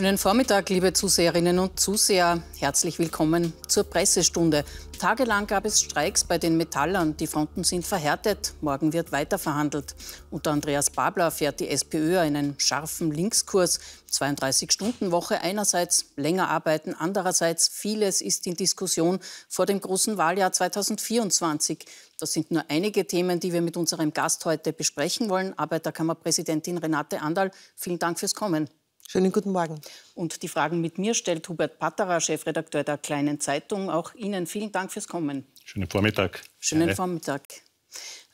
Schönen Vormittag, liebe Zuseherinnen und Zuseher. Herzlich willkommen zur Pressestunde. Tagelang gab es Streiks bei den Metallern. Die Fronten sind verhärtet. Morgen wird weiterverhandelt. Unter Andreas Babler fährt die SPÖ einen scharfen Linkskurs. 32-Stunden-Woche einerseits, länger arbeiten andererseits. Vieles ist in Diskussion vor dem großen Wahljahr 2024. Das sind nur einige Themen, die wir mit unserem Gast heute besprechen wollen. Arbeiterkammerpräsidentin Renate Andal, vielen Dank fürs Kommen. Schönen guten Morgen. Und die Fragen mit mir stellt Hubert Patterer, Chefredakteur der Kleinen Zeitung. Auch Ihnen vielen Dank fürs Kommen. Schönen Vormittag. Schönen Gerne. Vormittag.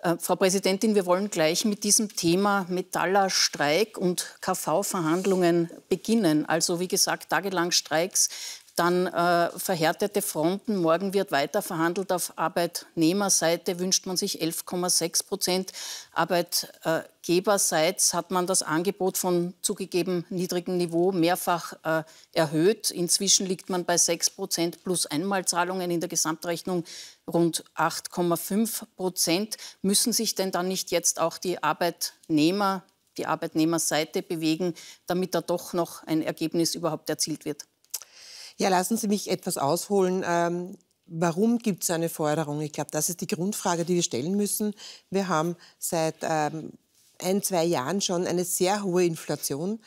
Äh, Frau Präsidentin, wir wollen gleich mit diesem Thema Metaller Streik und KV-Verhandlungen beginnen. Also wie gesagt, tagelang Streiks dann äh, verhärtete Fronten. Morgen wird weiter verhandelt. Auf Arbeitnehmerseite wünscht man sich 11,6 Prozent. Arbeitgeberseits hat man das Angebot von zugegeben niedrigem Niveau mehrfach äh, erhöht. Inzwischen liegt man bei 6 Prozent plus Einmalzahlungen in der Gesamtrechnung rund 8,5 Prozent. Müssen sich denn dann nicht jetzt auch die Arbeitnehmer, die Arbeitnehmerseite bewegen, damit da doch noch ein Ergebnis überhaupt erzielt wird? Ja, lassen Sie mich etwas ausholen. Ähm, warum gibt es eine Forderung? Ich glaube, das ist die Grundfrage, die wir stellen müssen. Wir haben seit ähm, ein, zwei Jahren schon eine sehr hohe Inflation,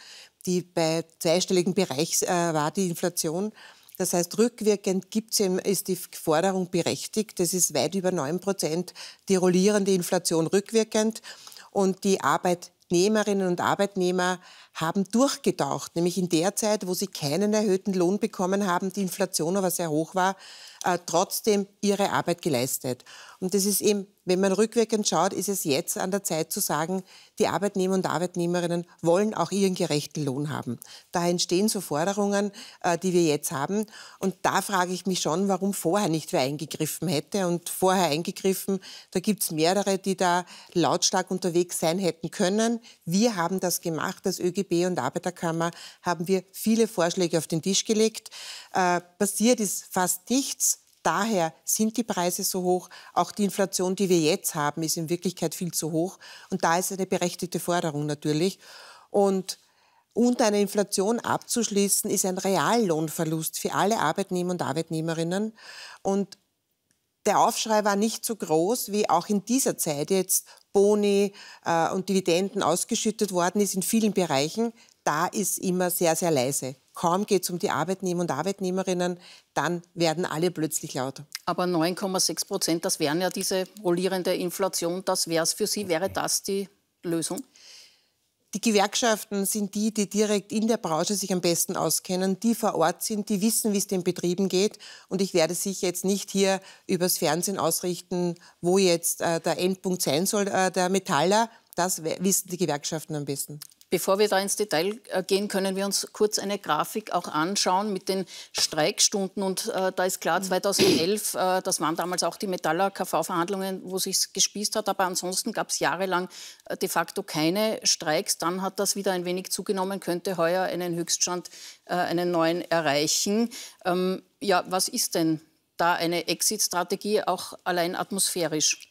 die bei zweistelligen Bereichs äh, war, die Inflation. Das heißt, rückwirkend gibt's, ist die Forderung berechtigt. Das ist weit über 9 Prozent die rollierende Inflation rückwirkend. Und die Arbeit Arbeitnehmerinnen und Arbeitnehmer haben durchgetaucht, nämlich in der Zeit, wo sie keinen erhöhten Lohn bekommen haben, die Inflation aber sehr hoch war, äh, trotzdem ihre Arbeit geleistet. Und das ist eben wenn man rückwirkend schaut, ist es jetzt an der Zeit zu sagen, die Arbeitnehmer und Arbeitnehmerinnen wollen auch ihren gerechten Lohn haben. Da entstehen so Forderungen, äh, die wir jetzt haben. Und da frage ich mich schon, warum vorher nicht wer eingegriffen hätte. Und vorher eingegriffen, da gibt es mehrere, die da lautstark unterwegs sein hätten können. Wir haben das gemacht. Als ÖGB und Arbeiterkammer haben wir viele Vorschläge auf den Tisch gelegt. Äh, passiert ist fast nichts daher sind die Preise so hoch. Auch die Inflation, die wir jetzt haben, ist in Wirklichkeit viel zu hoch. Und da ist eine berechtigte Forderung natürlich. Und unter einer Inflation abzuschließen, ist ein Reallohnverlust für alle Arbeitnehmer und Arbeitnehmerinnen. Und der Aufschrei war nicht so groß, wie auch in dieser Zeit jetzt Boni äh, und Dividenden ausgeschüttet worden ist in vielen Bereichen. Da ist immer sehr, sehr leise kaum geht es um die Arbeitnehmer und Arbeitnehmerinnen, dann werden alle plötzlich laut. Aber 9,6 Prozent, das wären ja diese rollierende Inflation, das wäre es für Sie, wäre das die Lösung? Die Gewerkschaften sind die, die direkt in der Branche sich am besten auskennen, die vor Ort sind, die wissen, wie es den Betrieben geht. Und ich werde sich jetzt nicht hier übers Fernsehen ausrichten, wo jetzt äh, der Endpunkt sein soll, äh, der Metaller. Das wissen die Gewerkschaften am besten. Bevor wir da ins Detail äh, gehen, können wir uns kurz eine Grafik auch anschauen mit den Streikstunden. Und äh, da ist klar, 2011, äh, das waren damals auch die Metaller-KV-Verhandlungen, wo sich gespießt hat. Aber ansonsten gab es jahrelang äh, de facto keine Streiks. Dann hat das wieder ein wenig zugenommen, könnte heuer einen Höchststand, äh, einen neuen erreichen. Ähm, ja, was ist denn da eine Exit-Strategie, auch allein atmosphärisch?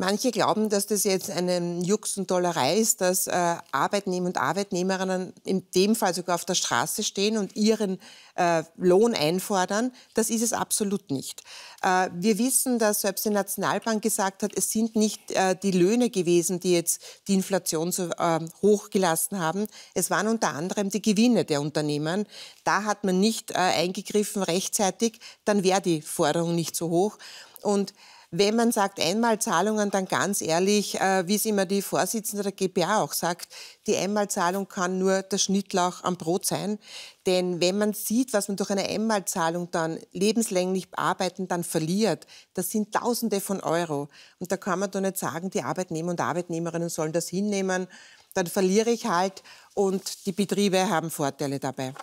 Manche glauben, dass das jetzt eine Jux und Tollerei ist, dass äh, Arbeitnehmer und Arbeitnehmerinnen in dem Fall sogar auf der Straße stehen und ihren äh, Lohn einfordern. Das ist es absolut nicht. Äh, wir wissen, dass selbst die Nationalbank gesagt hat, es sind nicht äh, die Löhne gewesen, die jetzt die Inflation so ähm, hochgelassen haben. Es waren unter anderem die Gewinne der Unternehmen. Da hat man nicht äh, eingegriffen rechtzeitig, dann wäre die Forderung nicht so hoch. Und wenn man sagt Einmalzahlungen, dann ganz ehrlich, äh, wie es immer die Vorsitzende der GPA auch sagt, die Einmalzahlung kann nur der Schnittlauch am Brot sein. Denn wenn man sieht, was man durch eine Einmalzahlung dann lebenslänglich arbeiten, dann verliert, das sind Tausende von Euro. Und da kann man doch nicht sagen, die Arbeitnehmer und Arbeitnehmerinnen sollen das hinnehmen. Dann verliere ich halt und die Betriebe haben Vorteile dabei.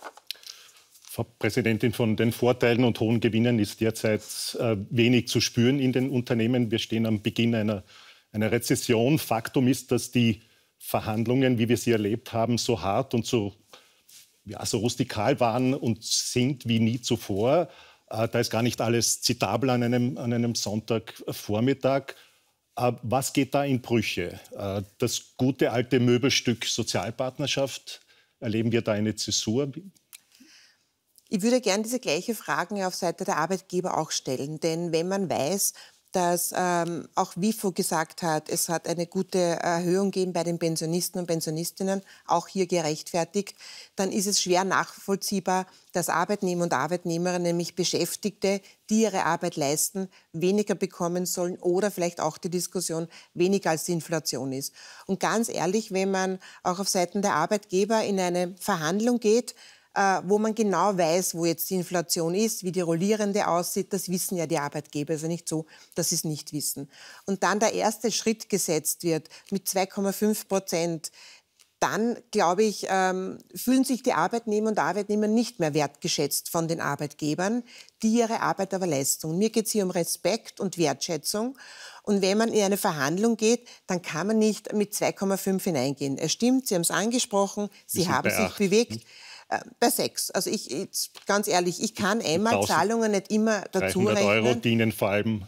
Frau Präsidentin, von den Vorteilen und hohen Gewinnen ist derzeit äh, wenig zu spüren in den Unternehmen. Wir stehen am Beginn einer, einer Rezession. Faktum ist, dass die Verhandlungen, wie wir sie erlebt haben, so hart und so, ja, so rustikal waren und sind wie nie zuvor. Äh, da ist gar nicht alles zitabel an einem, an einem Sonntagvormittag. Äh, was geht da in Brüche? Das gute alte Möbelstück Sozialpartnerschaft, erleben wir da eine Zäsur? Ich würde gerne diese gleiche Fragen auf Seite der Arbeitgeber auch stellen, denn wenn man weiß, dass ähm, auch WIFO gesagt hat, es hat eine gute Erhöhung gegeben bei den Pensionisten und Pensionistinnen, auch hier gerechtfertigt, dann ist es schwer nachvollziehbar, dass Arbeitnehmer und Arbeitnehmerinnen, nämlich Beschäftigte, die ihre Arbeit leisten, weniger bekommen sollen oder vielleicht auch die Diskussion weniger als die Inflation ist. Und ganz ehrlich, wenn man auch auf Seiten der Arbeitgeber in eine Verhandlung geht, äh, wo man genau weiß, wo jetzt die Inflation ist, wie die rollierende aussieht. Das wissen ja die Arbeitgeber. Also nicht so, dass sie es nicht wissen. Und dann der erste Schritt gesetzt wird mit 2,5 Prozent dann, glaube ich, ähm, fühlen sich die Arbeitnehmer und Arbeitnehmer nicht mehr wertgeschätzt von den Arbeitgebern, die ihre Arbeit aber leisten. mir geht es hier um Respekt und Wertschätzung. Und wenn man in eine Verhandlung geht, dann kann man nicht mit 2,5 hineingehen. Es stimmt, Sie haben es angesprochen, Sie haben sich bewegt. Hm? Äh, bei sechs. Also ich, ich, ganz ehrlich, ich kann Einmalzahlungen nicht immer dazu 300 rechnen. Euro dienen vor allem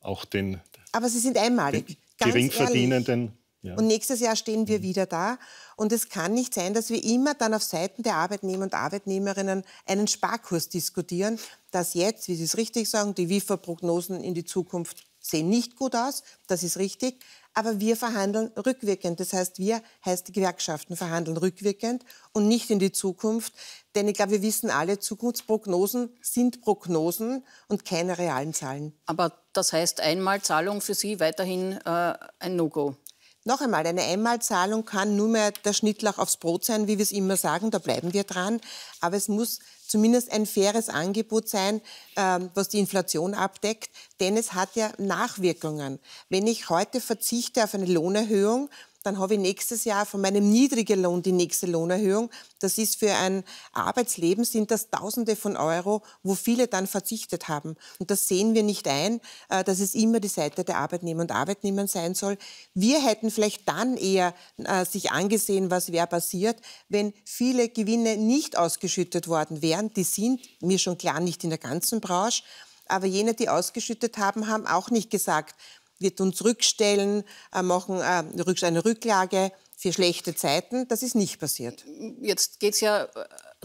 auch den... Aber sie sind einmalig. ganz Geringverdienenden... Ehrlich. Ja. Und nächstes Jahr stehen wir mhm. wieder da. Und es kann nicht sein, dass wir immer dann auf Seiten der Arbeitnehmer und Arbeitnehmerinnen einen Sparkurs diskutieren, dass jetzt, wie Sie es richtig sagen, die WIFA-Prognosen in die Zukunft sehen nicht gut aus. Das ist richtig aber wir verhandeln rückwirkend. Das heißt, wir heißt die Gewerkschaften verhandeln rückwirkend und nicht in die Zukunft. Denn ich glaube, wir wissen alle, Zukunftsprognosen sind Prognosen und keine realen Zahlen. Aber das heißt, Einmalzahlung für Sie weiterhin äh, ein No-Go? Noch einmal, eine Einmalzahlung kann nur mehr der Schnittlauch aufs Brot sein, wie wir es immer sagen, da bleiben wir dran. Aber es muss zumindest ein faires Angebot sein, ähm, was die Inflation abdeckt. Denn es hat ja Nachwirkungen. Wenn ich heute verzichte auf eine Lohnerhöhung, dann habe ich nächstes Jahr von meinem niedrigen Lohn die nächste Lohnerhöhung. Das ist für ein Arbeitsleben sind das Tausende von Euro, wo viele dann verzichtet haben. Und das sehen wir nicht ein, äh, dass es immer die Seite der Arbeitnehmer und Arbeitnehmer sein soll. Wir hätten vielleicht dann eher äh, sich angesehen, was wäre passiert, wenn viele Gewinne nicht ausgeschüttet worden wären. Die sind mir schon klar nicht in der ganzen Branche. Aber jene, die ausgeschüttet haben, haben auch nicht gesagt, wird uns rückstellen, äh, machen äh, eine Rücklage für schlechte Zeiten. Das ist nicht passiert. Jetzt geht es ja äh,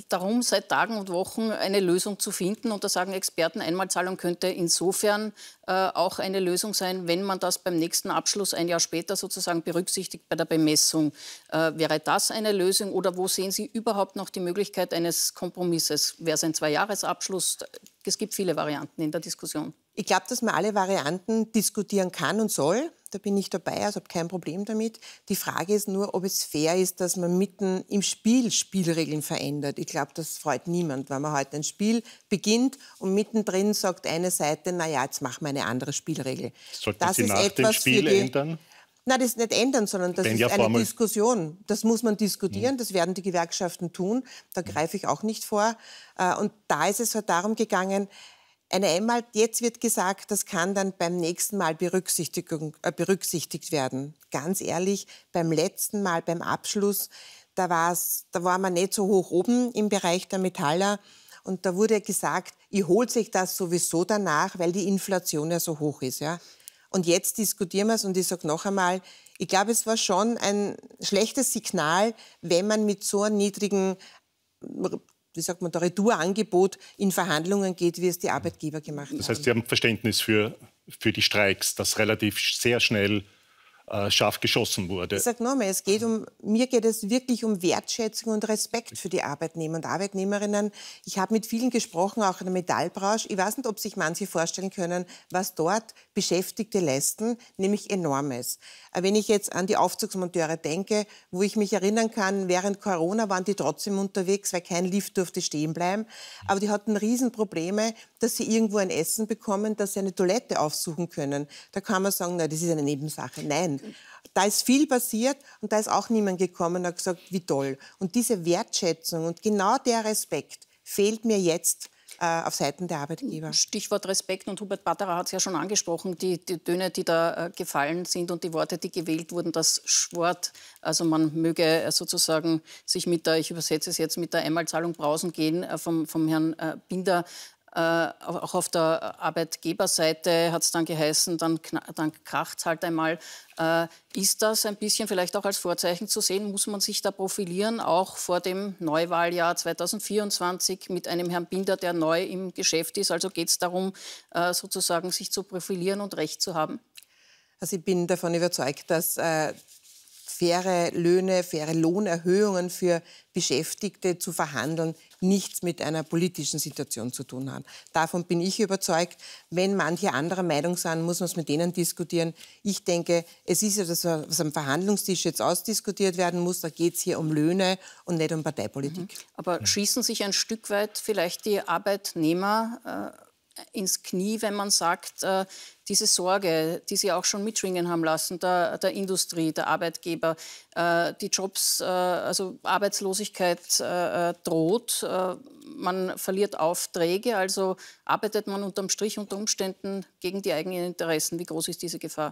darum, seit Tagen und Wochen eine Lösung zu finden. Und da sagen Experten, Einmalzahlung könnte insofern äh, auch eine Lösung sein, wenn man das beim nächsten Abschluss ein Jahr später sozusagen berücksichtigt bei der Bemessung. Äh, wäre das eine Lösung oder wo sehen Sie überhaupt noch die Möglichkeit eines Kompromisses? Wäre es ein Zweijahresabschluss? Es gibt viele Varianten in der Diskussion. Ich glaube, dass man alle Varianten diskutieren kann und soll. Da bin ich dabei, also habe kein Problem damit. Die Frage ist nur, ob es fair ist, dass man mitten im Spiel Spielregeln verändert. Ich glaube, das freut niemand, wenn man heute ein Spiel beginnt und mittendrin sagt eine Seite, naja, jetzt machen wir eine eine andere Spielregel. Sollte das sie ist nach etwas dem Spiel die, ändern? Nein, das nicht ändern, sondern das ist eine Diskussion. Das muss man diskutieren, mhm. das werden die Gewerkschaften tun. Da hm. greife ich auch nicht vor. Äh, und da ist es halt darum gegangen, eine einmal, jetzt wird gesagt, das kann dann beim nächsten Mal Berücksichtigung, äh, berücksichtigt werden. Ganz ehrlich, beim letzten Mal, beim Abschluss, da, war's, da war man nicht so hoch oben im Bereich der Metaller. Und da wurde gesagt, ihr holt sich das sowieso danach, weil die Inflation ja so hoch ist. Ja? Und jetzt diskutieren wir es und ich sage noch einmal, ich glaube, es war schon ein schlechtes Signal, wenn man mit so einem niedrigen wie sagt man, Retourangebot in Verhandlungen geht, wie es die Arbeitgeber gemacht haben. Das heißt, Sie haben Verständnis für, für die Streiks, dass relativ sehr schnell äh, scharf geschossen wurde. Ich sage nochmal, es geht um, mir geht es wirklich um Wertschätzung und Respekt für die Arbeitnehmer und Arbeitnehmerinnen. Ich habe mit vielen gesprochen, auch in der Metallbranche. Ich weiß nicht, ob sich manche vorstellen können, was dort Beschäftigte leisten, nämlich enormes. Äh, wenn ich jetzt an die Aufzugsmonteure denke, wo ich mich erinnern kann, während Corona waren die trotzdem unterwegs, weil kein Lift durfte stehen bleiben. Aber die hatten Riesenprobleme, dass sie irgendwo ein Essen bekommen, dass sie eine Toilette aufsuchen können. Da kann man sagen, na, das ist eine Nebensache. Nein, da ist viel passiert und da ist auch niemand gekommen und hat gesagt, wie toll. Und diese Wertschätzung und genau der Respekt fehlt mir jetzt äh, auf Seiten der Arbeitgeber. Stichwort Respekt und Hubert Batterer hat es ja schon angesprochen, die, die Töne, die da äh, gefallen sind und die Worte, die gewählt wurden, das Schwort, also man möge äh, sozusagen sich mit der, ich übersetze es jetzt, mit der Einmalzahlung brausen gehen, äh, vom, vom Herrn äh, Binder äh, auch auf der Arbeitgeberseite hat es dann geheißen, dann, dann kracht es halt einmal. Äh, ist das ein bisschen vielleicht auch als Vorzeichen zu sehen? Muss man sich da profilieren, auch vor dem Neuwahljahr 2024 mit einem Herrn Binder, der neu im Geschäft ist? Also geht es darum, äh, sozusagen sich zu profilieren und Recht zu haben? Also ich bin davon überzeugt, dass äh, faire Löhne, faire Lohnerhöhungen für Beschäftigte zu verhandeln, nichts mit einer politischen Situation zu tun hat. Davon bin ich überzeugt. Wenn manche anderer Meinung sind, muss man es mit denen diskutieren. Ich denke, es ist ja das, was am Verhandlungstisch jetzt ausdiskutiert werden muss. Da geht es hier um Löhne und nicht um Parteipolitik. Mhm. Aber schließen sich ein Stück weit vielleicht die Arbeitnehmer äh, ins Knie, wenn man sagt, äh, diese Sorge, die Sie auch schon mitschwingen haben lassen, der, der Industrie, der Arbeitgeber, äh, die Jobs, äh, also Arbeitslosigkeit droht, man verliert Aufträge, also arbeitet man unterm Strich unter Umständen gegen die eigenen Interessen. Wie groß ist diese Gefahr?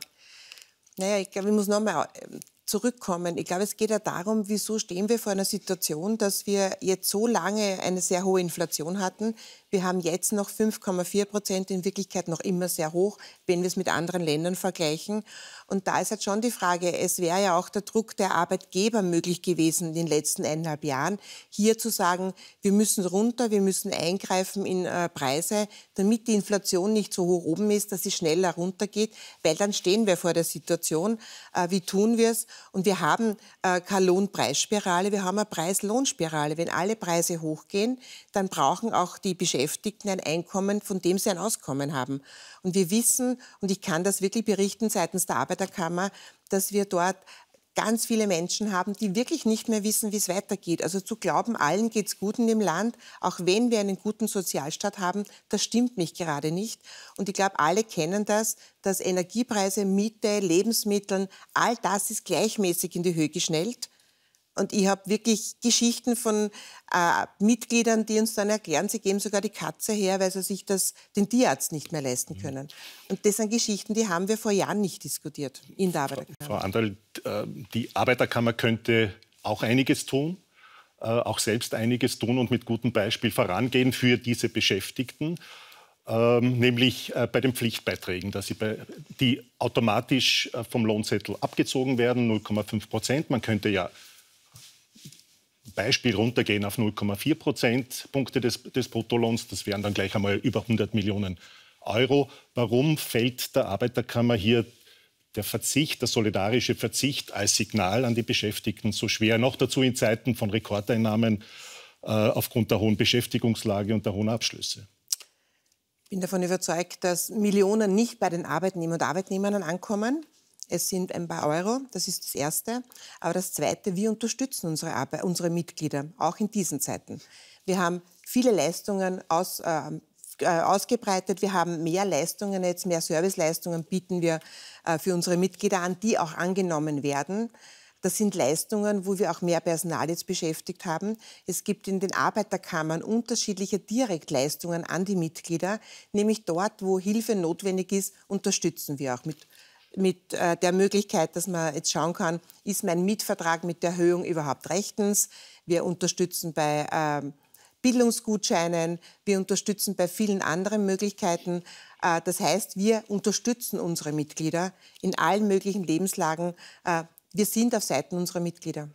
Naja, ich glaube, ich muss nochmal ähm, zurückkommen. Ich glaube, es geht ja darum, wieso stehen wir vor einer Situation, dass wir jetzt so lange eine sehr hohe Inflation hatten, wir haben jetzt noch 5,4 Prozent, in Wirklichkeit noch immer sehr hoch, wenn wir es mit anderen Ländern vergleichen. Und da ist halt schon die Frage, es wäre ja auch der Druck der Arbeitgeber möglich gewesen in den letzten eineinhalb Jahren, hier zu sagen, wir müssen runter, wir müssen eingreifen in äh, Preise, damit die Inflation nicht so hoch oben ist, dass sie schneller runtergeht, weil dann stehen wir vor der Situation, äh, wie tun wir es? Und wir haben äh, keine Lohnpreisspirale, wir haben eine Preis-Lohnspirale. Wenn alle Preise hochgehen, dann brauchen auch die Beschäftigten Beschäftigten ein Einkommen, von dem sie ein Auskommen haben. Und wir wissen, und ich kann das wirklich berichten seitens der Arbeiterkammer, dass wir dort ganz viele Menschen haben, die wirklich nicht mehr wissen, wie es weitergeht. Also zu glauben, allen geht es gut in dem Land, auch wenn wir einen guten Sozialstaat haben, das stimmt mich gerade nicht. Und ich glaube, alle kennen das, dass Energiepreise, Miete, Lebensmittel, all das ist gleichmäßig in die Höhe geschnellt. Und ich habe wirklich Geschichten von äh, Mitgliedern, die uns dann erklären, sie geben sogar die Katze her, weil sie sich das, den Tierarzt nicht mehr leisten mhm. können. Und das sind Geschichten, die haben wir vor Jahren nicht diskutiert in der Arbeiterkammer. Frau Anderl, äh, die Arbeiterkammer könnte auch einiges tun, äh, auch selbst einiges tun und mit gutem Beispiel vorangehen für diese Beschäftigten. Ähm, nämlich äh, bei den Pflichtbeiträgen, dass sie bei, die automatisch äh, vom Lohnzettel abgezogen werden, 0,5 Prozent. Man könnte ja Beispiel runtergehen auf 0,4 Prozentpunkte des, des Bruttolohns. Das wären dann gleich einmal über 100 Millionen Euro. Warum fällt der Arbeiterkammer hier der Verzicht, der solidarische Verzicht als Signal an die Beschäftigten so schwer? Noch dazu in Zeiten von Rekordeinnahmen äh, aufgrund der hohen Beschäftigungslage und der hohen Abschlüsse. Ich bin davon überzeugt, dass Millionen nicht bei den Arbeitnehmern und Arbeitnehmern ankommen, es sind ein paar Euro, das ist das Erste. Aber das Zweite, wir unterstützen unsere, Arbeit, unsere Mitglieder, auch in diesen Zeiten. Wir haben viele Leistungen aus, ähm, äh, ausgebreitet. Wir haben mehr Leistungen jetzt, mehr Serviceleistungen bieten wir äh, für unsere Mitglieder an, die auch angenommen werden. Das sind Leistungen, wo wir auch mehr Personal jetzt beschäftigt haben. Es gibt in den Arbeiterkammern unterschiedliche Direktleistungen an die Mitglieder, nämlich dort, wo Hilfe notwendig ist, unterstützen wir auch mit mit äh, der Möglichkeit, dass man jetzt schauen kann, ist mein Mietvertrag mit der Erhöhung überhaupt rechtens? Wir unterstützen bei äh, Bildungsgutscheinen, wir unterstützen bei vielen anderen Möglichkeiten. Äh, das heißt, wir unterstützen unsere Mitglieder in allen möglichen Lebenslagen. Äh, wir sind auf Seiten unserer Mitglieder.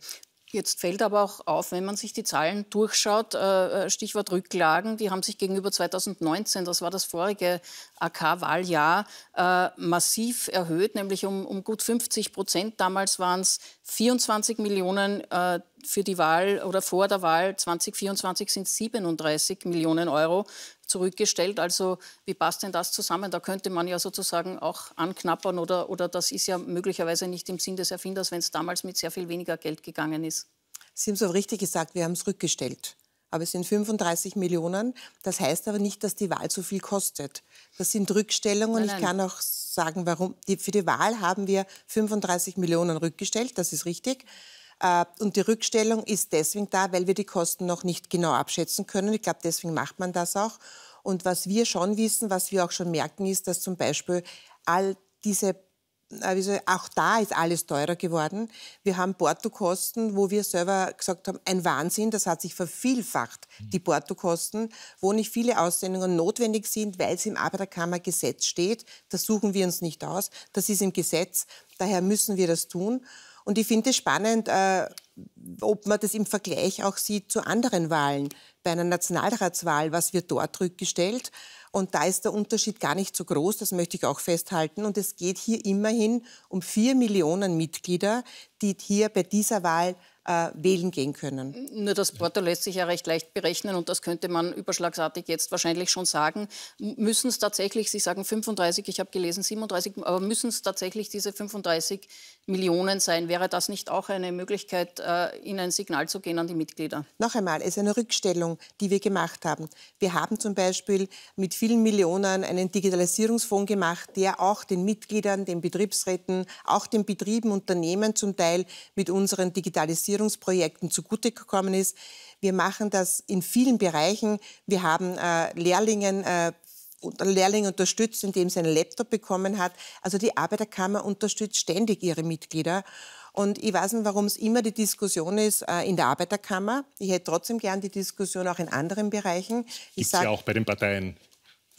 Jetzt fällt aber auch auf, wenn man sich die Zahlen durchschaut, äh, äh, Stichwort Rücklagen, die haben sich gegenüber 2019, das war das vorige AK-Wahljahr, äh, massiv erhöht, nämlich um, um gut 50 Prozent. Damals waren es 24 Millionen äh, für die Wahl oder vor der Wahl 2024 sind 37 Millionen Euro zurückgestellt. Also wie passt denn das zusammen? Da könnte man ja sozusagen auch anknappern oder, oder das ist ja möglicherweise nicht im Sinn des Erfinders, wenn es damals mit sehr viel weniger Geld gegangen ist. Sie haben es auch richtig gesagt, wir haben es rückgestellt aber es sind 35 Millionen. Das heißt aber nicht, dass die Wahl zu viel kostet. Das sind Rückstellungen. Nein, nein. Ich kann auch sagen, warum. Die, für die Wahl haben wir 35 Millionen rückgestellt, das ist richtig. Äh, und die Rückstellung ist deswegen da, weil wir die Kosten noch nicht genau abschätzen können. Ich glaube, deswegen macht man das auch. Und was wir schon wissen, was wir auch schon merken, ist, dass zum Beispiel all diese also auch da ist alles teurer geworden. Wir haben Portokosten, wo wir selber gesagt haben, ein Wahnsinn, das hat sich vervielfacht, die mhm. Portokosten, wo nicht viele Aussendungen notwendig sind, weil es im Arbeiterkammergesetz steht. Das suchen wir uns nicht aus, das ist im Gesetz, daher müssen wir das tun. Und ich finde es spannend, äh, ob man das im Vergleich auch sieht zu anderen Wahlen. Bei einer Nationalratswahl, was wird dort rückgestellt? Und da ist der Unterschied gar nicht so groß, das möchte ich auch festhalten. Und es geht hier immerhin um vier Millionen Mitglieder, die hier bei dieser Wahl äh, wählen gehen können. Nur das Porto lässt sich ja recht leicht berechnen und das könnte man überschlagsartig jetzt wahrscheinlich schon sagen. Müssen es tatsächlich, Sie sagen 35, ich habe gelesen 37, aber müssen es tatsächlich diese 35 Millionen sein? Wäre das nicht auch eine Möglichkeit, äh, in ein Signal zu gehen an die Mitglieder? Noch einmal, es ist eine Rückstellung, die wir gemacht haben. Wir haben zum Beispiel mit vielen Millionen einen Digitalisierungsfonds gemacht, der auch den Mitgliedern, den Betriebsräten, auch den Betrieben, Unternehmen zum Teil mit unseren Digitalisierungsfonds Digitalisierungsprojekten zugutegekommen ist. Wir machen das in vielen Bereichen. Wir haben äh, Lehrlingen äh, äh Lehrling unterstützt, indem sie einen Laptop bekommen hat. Also die Arbeiterkammer unterstützt ständig ihre Mitglieder. Und ich weiß nicht, warum es immer die Diskussion ist äh, in der Arbeiterkammer. Ich hätte trotzdem gern die Diskussion auch in anderen Bereichen. Gibt es ja auch bei den Parteien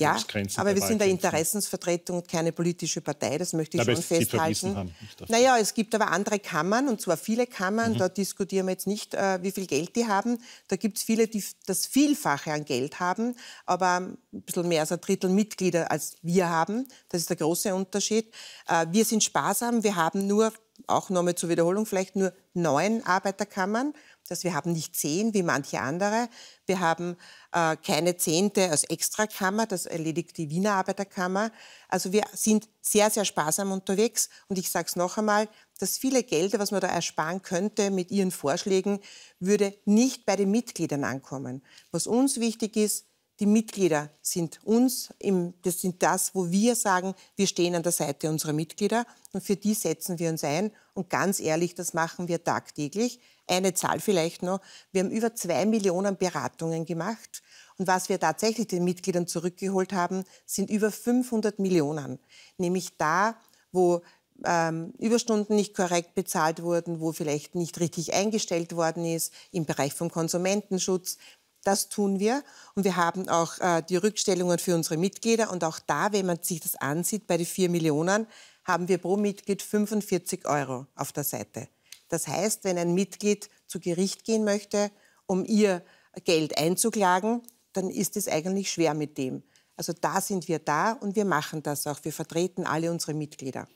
ja, aber wir sind eine Interessensvertretung und keine politische Partei, das möchte ich aber schon festhalten. naja, es gibt aber andere Kammern, und zwar viele Kammern, mhm. da diskutieren wir jetzt nicht, äh, wie viel Geld die haben. Da gibt es viele, die das Vielfache an Geld haben, aber ein bisschen mehr als ein Drittel Mitglieder als wir haben. Das ist der große Unterschied. Äh, wir sind sparsam, wir haben nur, auch nochmal zur Wiederholung, vielleicht nur neun Arbeiterkammern dass wir haben nicht zehn wie manche andere. Wir haben äh, keine Zehnte als Extrakammer, das erledigt die Wiener Arbeiterkammer. Also wir sind sehr, sehr sparsam unterwegs. Und ich sage es noch einmal, das viele Geld, was man da ersparen könnte mit Ihren Vorschlägen, würde nicht bei den Mitgliedern ankommen. Was uns wichtig ist, die Mitglieder sind uns, im, das sind das, wo wir sagen, wir stehen an der Seite unserer Mitglieder und für die setzen wir uns ein. Und ganz ehrlich, das machen wir tagtäglich. Eine Zahl vielleicht noch. Wir haben über zwei Millionen Beratungen gemacht. Und was wir tatsächlich den Mitgliedern zurückgeholt haben, sind über 500 Millionen. Nämlich da, wo ähm, Überstunden nicht korrekt bezahlt wurden, wo vielleicht nicht richtig eingestellt worden ist, im Bereich vom Konsumentenschutz, das tun wir. Und wir haben auch äh, die Rückstellungen für unsere Mitglieder. Und auch da, wenn man sich das ansieht, bei den 4 Millionen haben wir pro Mitglied 45 Euro auf der Seite. Das heißt, wenn ein Mitglied zu Gericht gehen möchte, um ihr Geld einzuklagen, dann ist es eigentlich schwer mit dem. Also da sind wir da und wir machen das auch. Wir vertreten alle unsere Mitglieder.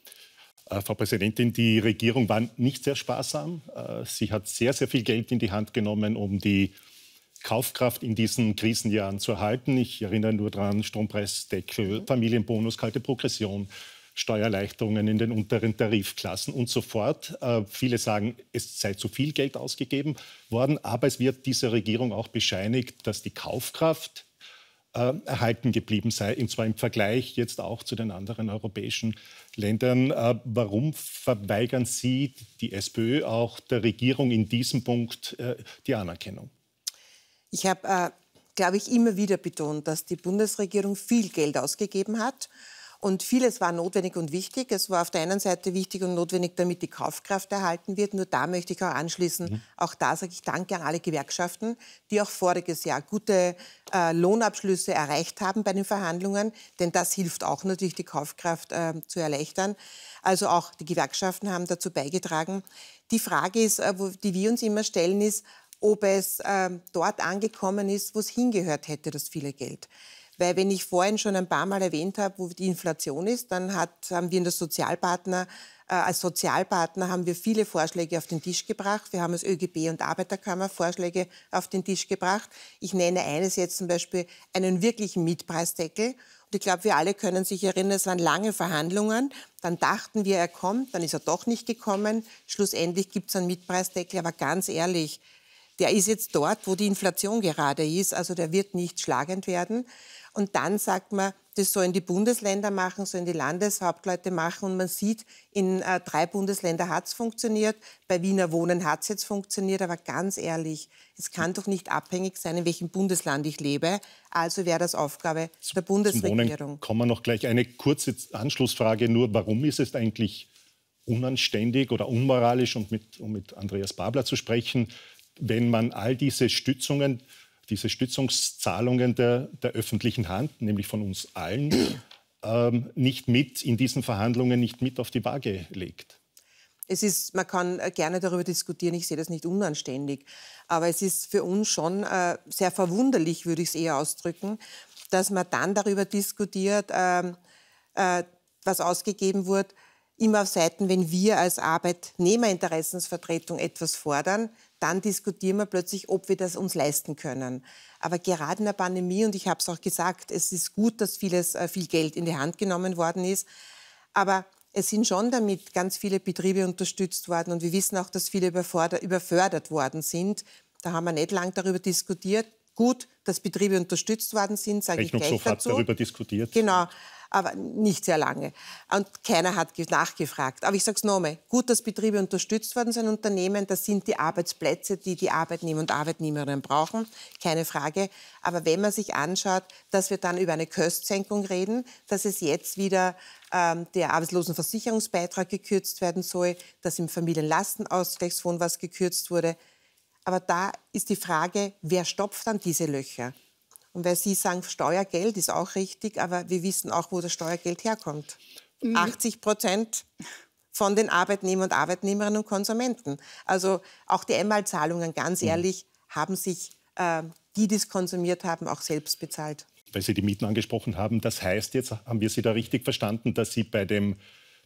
Äh, Frau Präsidentin, die Regierung war nicht sehr sparsam. Äh, sie hat sehr, sehr viel Geld in die Hand genommen, um die Kaufkraft in diesen Krisenjahren zu erhalten. Ich erinnere nur daran, Strompreisdeckel, mhm. Familienbonus, kalte Progression, Steuererleichterungen in den unteren Tarifklassen und so fort. Äh, viele sagen, es sei zu viel Geld ausgegeben worden, aber es wird dieser Regierung auch bescheinigt, dass die Kaufkraft äh, erhalten geblieben sei, und zwar im Vergleich jetzt auch zu den anderen europäischen Ländern. Äh, warum verweigern Sie, die SPÖ, auch der Regierung in diesem Punkt äh, die Anerkennung? Ich habe, äh, glaube ich, immer wieder betont, dass die Bundesregierung viel Geld ausgegeben hat. Und vieles war notwendig und wichtig. Es war auf der einen Seite wichtig und notwendig, damit die Kaufkraft erhalten wird. Nur da möchte ich auch anschließen. Mhm. Auch da sage ich Danke an alle Gewerkschaften, die auch voriges Jahr gute äh, Lohnabschlüsse erreicht haben bei den Verhandlungen. Denn das hilft auch natürlich, die Kaufkraft äh, zu erleichtern. Also auch die Gewerkschaften haben dazu beigetragen. Die Frage ist, äh, die wir uns immer stellen, ist, ob es ähm, dort angekommen ist, wo es hingehört hätte, das viele Geld. Weil wenn ich vorhin schon ein paar Mal erwähnt habe, wo die Inflation ist, dann hat, haben wir in der Sozialpartner, äh, als Sozialpartner haben wir viele Vorschläge auf den Tisch gebracht. Wir haben als ÖGB und Arbeiterkammer Vorschläge auf den Tisch gebracht. Ich nenne eines jetzt zum Beispiel einen wirklichen Mietpreisdeckel. Und ich glaube, wir alle können sich erinnern, es waren lange Verhandlungen. Dann dachten wir, er kommt, dann ist er doch nicht gekommen. Schlussendlich gibt es einen Mietpreisdeckel. Aber ganz ehrlich, der ist jetzt dort, wo die Inflation gerade ist, also der wird nicht schlagend werden. Und dann sagt man, das sollen die Bundesländer machen, sollen die Landeshauptleute machen. Und man sieht, in äh, drei Bundesländern hat es funktioniert, bei Wiener Wohnen hat es jetzt funktioniert. Aber ganz ehrlich, es kann doch nicht abhängig sein, in welchem Bundesland ich lebe. Also wäre das Aufgabe der Bundesregierung. kommen wir noch gleich eine kurze Anschlussfrage nur. Warum ist es eigentlich unanständig oder unmoralisch, um mit, um mit Andreas Babler zu sprechen, wenn man all diese Stützungen, diese Stützungszahlungen der, der öffentlichen Hand, nämlich von uns allen, ähm, nicht mit in diesen Verhandlungen, nicht mit auf die Waage legt. Es ist, man kann äh, gerne darüber diskutieren, ich sehe das nicht unanständig, aber es ist für uns schon äh, sehr verwunderlich, würde ich es eher ausdrücken, dass man dann darüber diskutiert, äh, äh, was ausgegeben wird, immer auf Seiten, wenn wir als Arbeitnehmerinteressensvertretung etwas fordern, dann diskutieren wir plötzlich, ob wir das uns leisten können. Aber gerade in der Pandemie, und ich habe es auch gesagt, es ist gut, dass vieles, äh, viel Geld in die Hand genommen worden ist. Aber es sind schon damit ganz viele Betriebe unterstützt worden. Und wir wissen auch, dass viele überfördert worden sind. Da haben wir nicht lang darüber diskutiert. Gut, dass Betriebe unterstützt worden sind, sage ich gleich dazu. darüber diskutiert. Genau, aber nicht sehr lange. Und keiner hat nachgefragt. Aber ich sage es nochmal, gut, dass Betriebe unterstützt worden sind, Unternehmen, das sind die Arbeitsplätze, die die Arbeitnehmer und Arbeitnehmerinnen brauchen, keine Frage. Aber wenn man sich anschaut, dass wir dann über eine Köstsenkung reden, dass es jetzt wieder ähm, der Arbeitslosenversicherungsbeitrag gekürzt werden soll, dass im Familienlastenausgleichsfonds was gekürzt wurde. Aber da ist die Frage, wer stopft dann diese Löcher? Und weil Sie sagen, Steuergeld ist auch richtig, aber wir wissen auch, wo das Steuergeld herkommt. 80 mhm. Prozent von den Arbeitnehmern und Arbeitnehmerinnen und Konsumenten. Also auch die Einmalzahlungen, ganz mhm. ehrlich, haben sich äh, die, die es konsumiert haben, auch selbst bezahlt. Weil Sie die Mieten angesprochen haben, das heißt, jetzt haben wir Sie da richtig verstanden, dass Sie bei dem,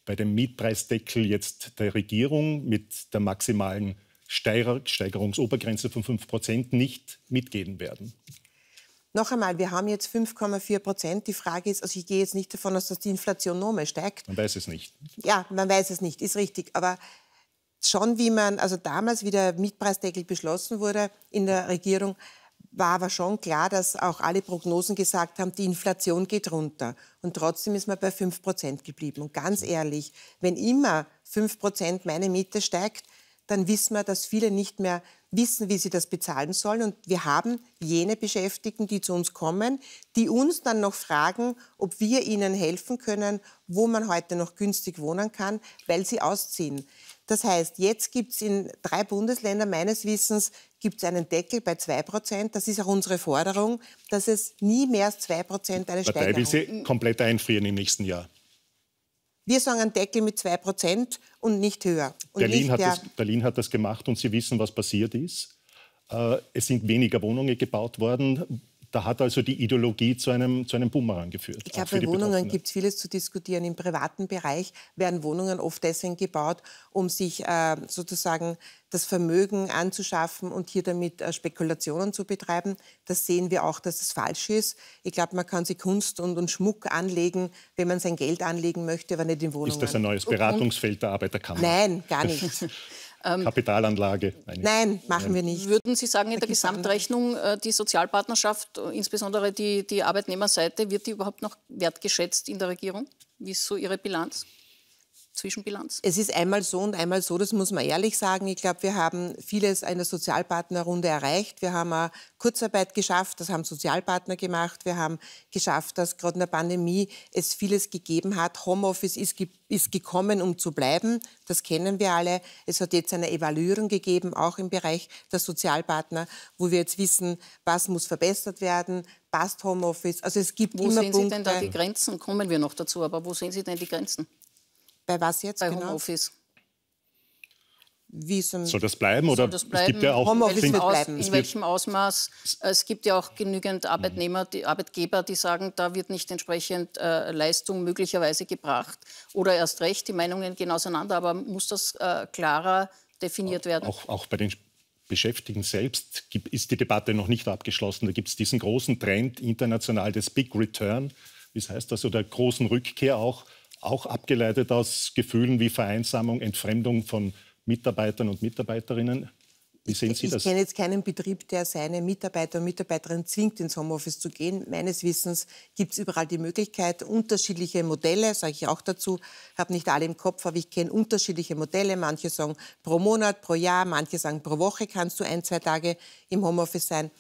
bei dem Mietpreisdeckel jetzt der Regierung mit der maximalen Steigerungsobergrenze von 5 Prozent nicht mitgehen werden. Noch einmal, wir haben jetzt 5,4 Prozent. Die Frage ist, also ich gehe jetzt nicht davon aus, dass die Inflation nochmal steigt. Man weiß es nicht. Ja, man weiß es nicht, ist richtig. Aber schon wie man, also damals, wie der Mietpreisdeckel beschlossen wurde in der Regierung, war aber schon klar, dass auch alle Prognosen gesagt haben, die Inflation geht runter. Und trotzdem ist man bei 5 Prozent geblieben. Und ganz ehrlich, wenn immer 5 Prozent meine Miete steigt, dann wissen wir, dass viele nicht mehr wissen, wie sie das bezahlen sollen. Und wir haben jene Beschäftigten, die zu uns kommen, die uns dann noch fragen, ob wir ihnen helfen können, wo man heute noch günstig wohnen kann, weil sie ausziehen. Das heißt, jetzt gibt es in drei Bundesländern meines Wissens gibt's einen Deckel bei 2%. Das ist auch unsere Forderung, dass es nie mehr als 2% eine Steigerung... gibt. Partei will sie komplett einfrieren im nächsten Jahr. Wir sagen einen Deckel mit 2% und nicht höher. Und Berlin, nicht hat das, Berlin hat das gemacht und Sie wissen, was passiert ist. Äh, es sind weniger Wohnungen gebaut worden da hat also die Ideologie zu einem, zu einem Bumerang geführt. Ich glaube, bei Wohnungen gibt es vieles zu diskutieren. Im privaten Bereich werden Wohnungen oft deswegen gebaut, um sich äh, sozusagen das Vermögen anzuschaffen und hier damit äh, Spekulationen zu betreiben. Das sehen wir auch, dass es falsch ist. Ich glaube, man kann sich Kunst und, und, Schmuck anlegen, wenn man sein Geld anlegen möchte, aber nicht in Wohnungen. Ist das ein neues Beratungsfeld der Arbeiterkammer? Nein, gar nicht. Ähm, Kapitalanlage. Nein, nein machen nein. wir nicht. Würden Sie sagen, in der Gesamtrechnung äh, die Sozialpartnerschaft, äh, insbesondere die, die Arbeitnehmerseite, wird die überhaupt noch wertgeschätzt in der Regierung? Wie ist so Ihre Bilanz? Zwischenbilanz? Es ist einmal so und einmal so, das muss man ehrlich sagen. Ich glaube, wir haben vieles in der Sozialpartnerrunde erreicht. Wir haben eine Kurzarbeit geschafft, das haben Sozialpartner gemacht. Wir haben geschafft, dass gerade in der Pandemie es vieles gegeben hat. Homeoffice ist, ge ist gekommen, um zu bleiben. Das kennen wir alle. Es hat jetzt eine Evaluierung gegeben, auch im Bereich der Sozialpartner, wo wir jetzt wissen, was muss verbessert werden, passt Homeoffice. Also es gibt wo immer Wo sehen Sie denn da die Grenzen? Kommen wir noch dazu, aber wo sehen Sie denn die Grenzen? Bei was jetzt Bei genau? Homeoffice. Wie soll das bleiben oder das bleiben? es gibt ja auch Homeoffice in, welchem in welchem Ausmaß es gibt ja auch genügend Arbeitnehmer, die Arbeitgeber, die sagen, da wird nicht entsprechend äh, Leistung möglicherweise gebracht oder erst recht die Meinungen gehen auseinander, aber muss das äh, klarer definiert werden? Auch, auch bei den Beschäftigten selbst ist die Debatte noch nicht abgeschlossen. Da gibt es diesen großen Trend international des Big Return, wie heißt das, oder großen Rückkehr auch auch abgeleitet aus Gefühlen wie Vereinsamung, Entfremdung von Mitarbeitern und Mitarbeiterinnen. Wie sehen Sie ich das? Ich kenne jetzt keinen Betrieb, der seine Mitarbeiter und Mitarbeiterinnen zwingt, ins Homeoffice zu gehen. Meines Wissens gibt es überall die Möglichkeit, unterschiedliche Modelle, sage ich auch dazu, habe nicht alle im Kopf, aber ich kenne unterschiedliche Modelle. Manche sagen pro Monat, pro Jahr, manche sagen pro Woche kannst du ein, zwei Tage im Homeoffice sein.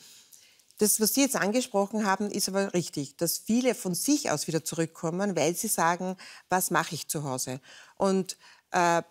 Das, was Sie jetzt angesprochen haben, ist aber richtig, dass viele von sich aus wieder zurückkommen, weil sie sagen, was mache ich zu Hause? Und äh,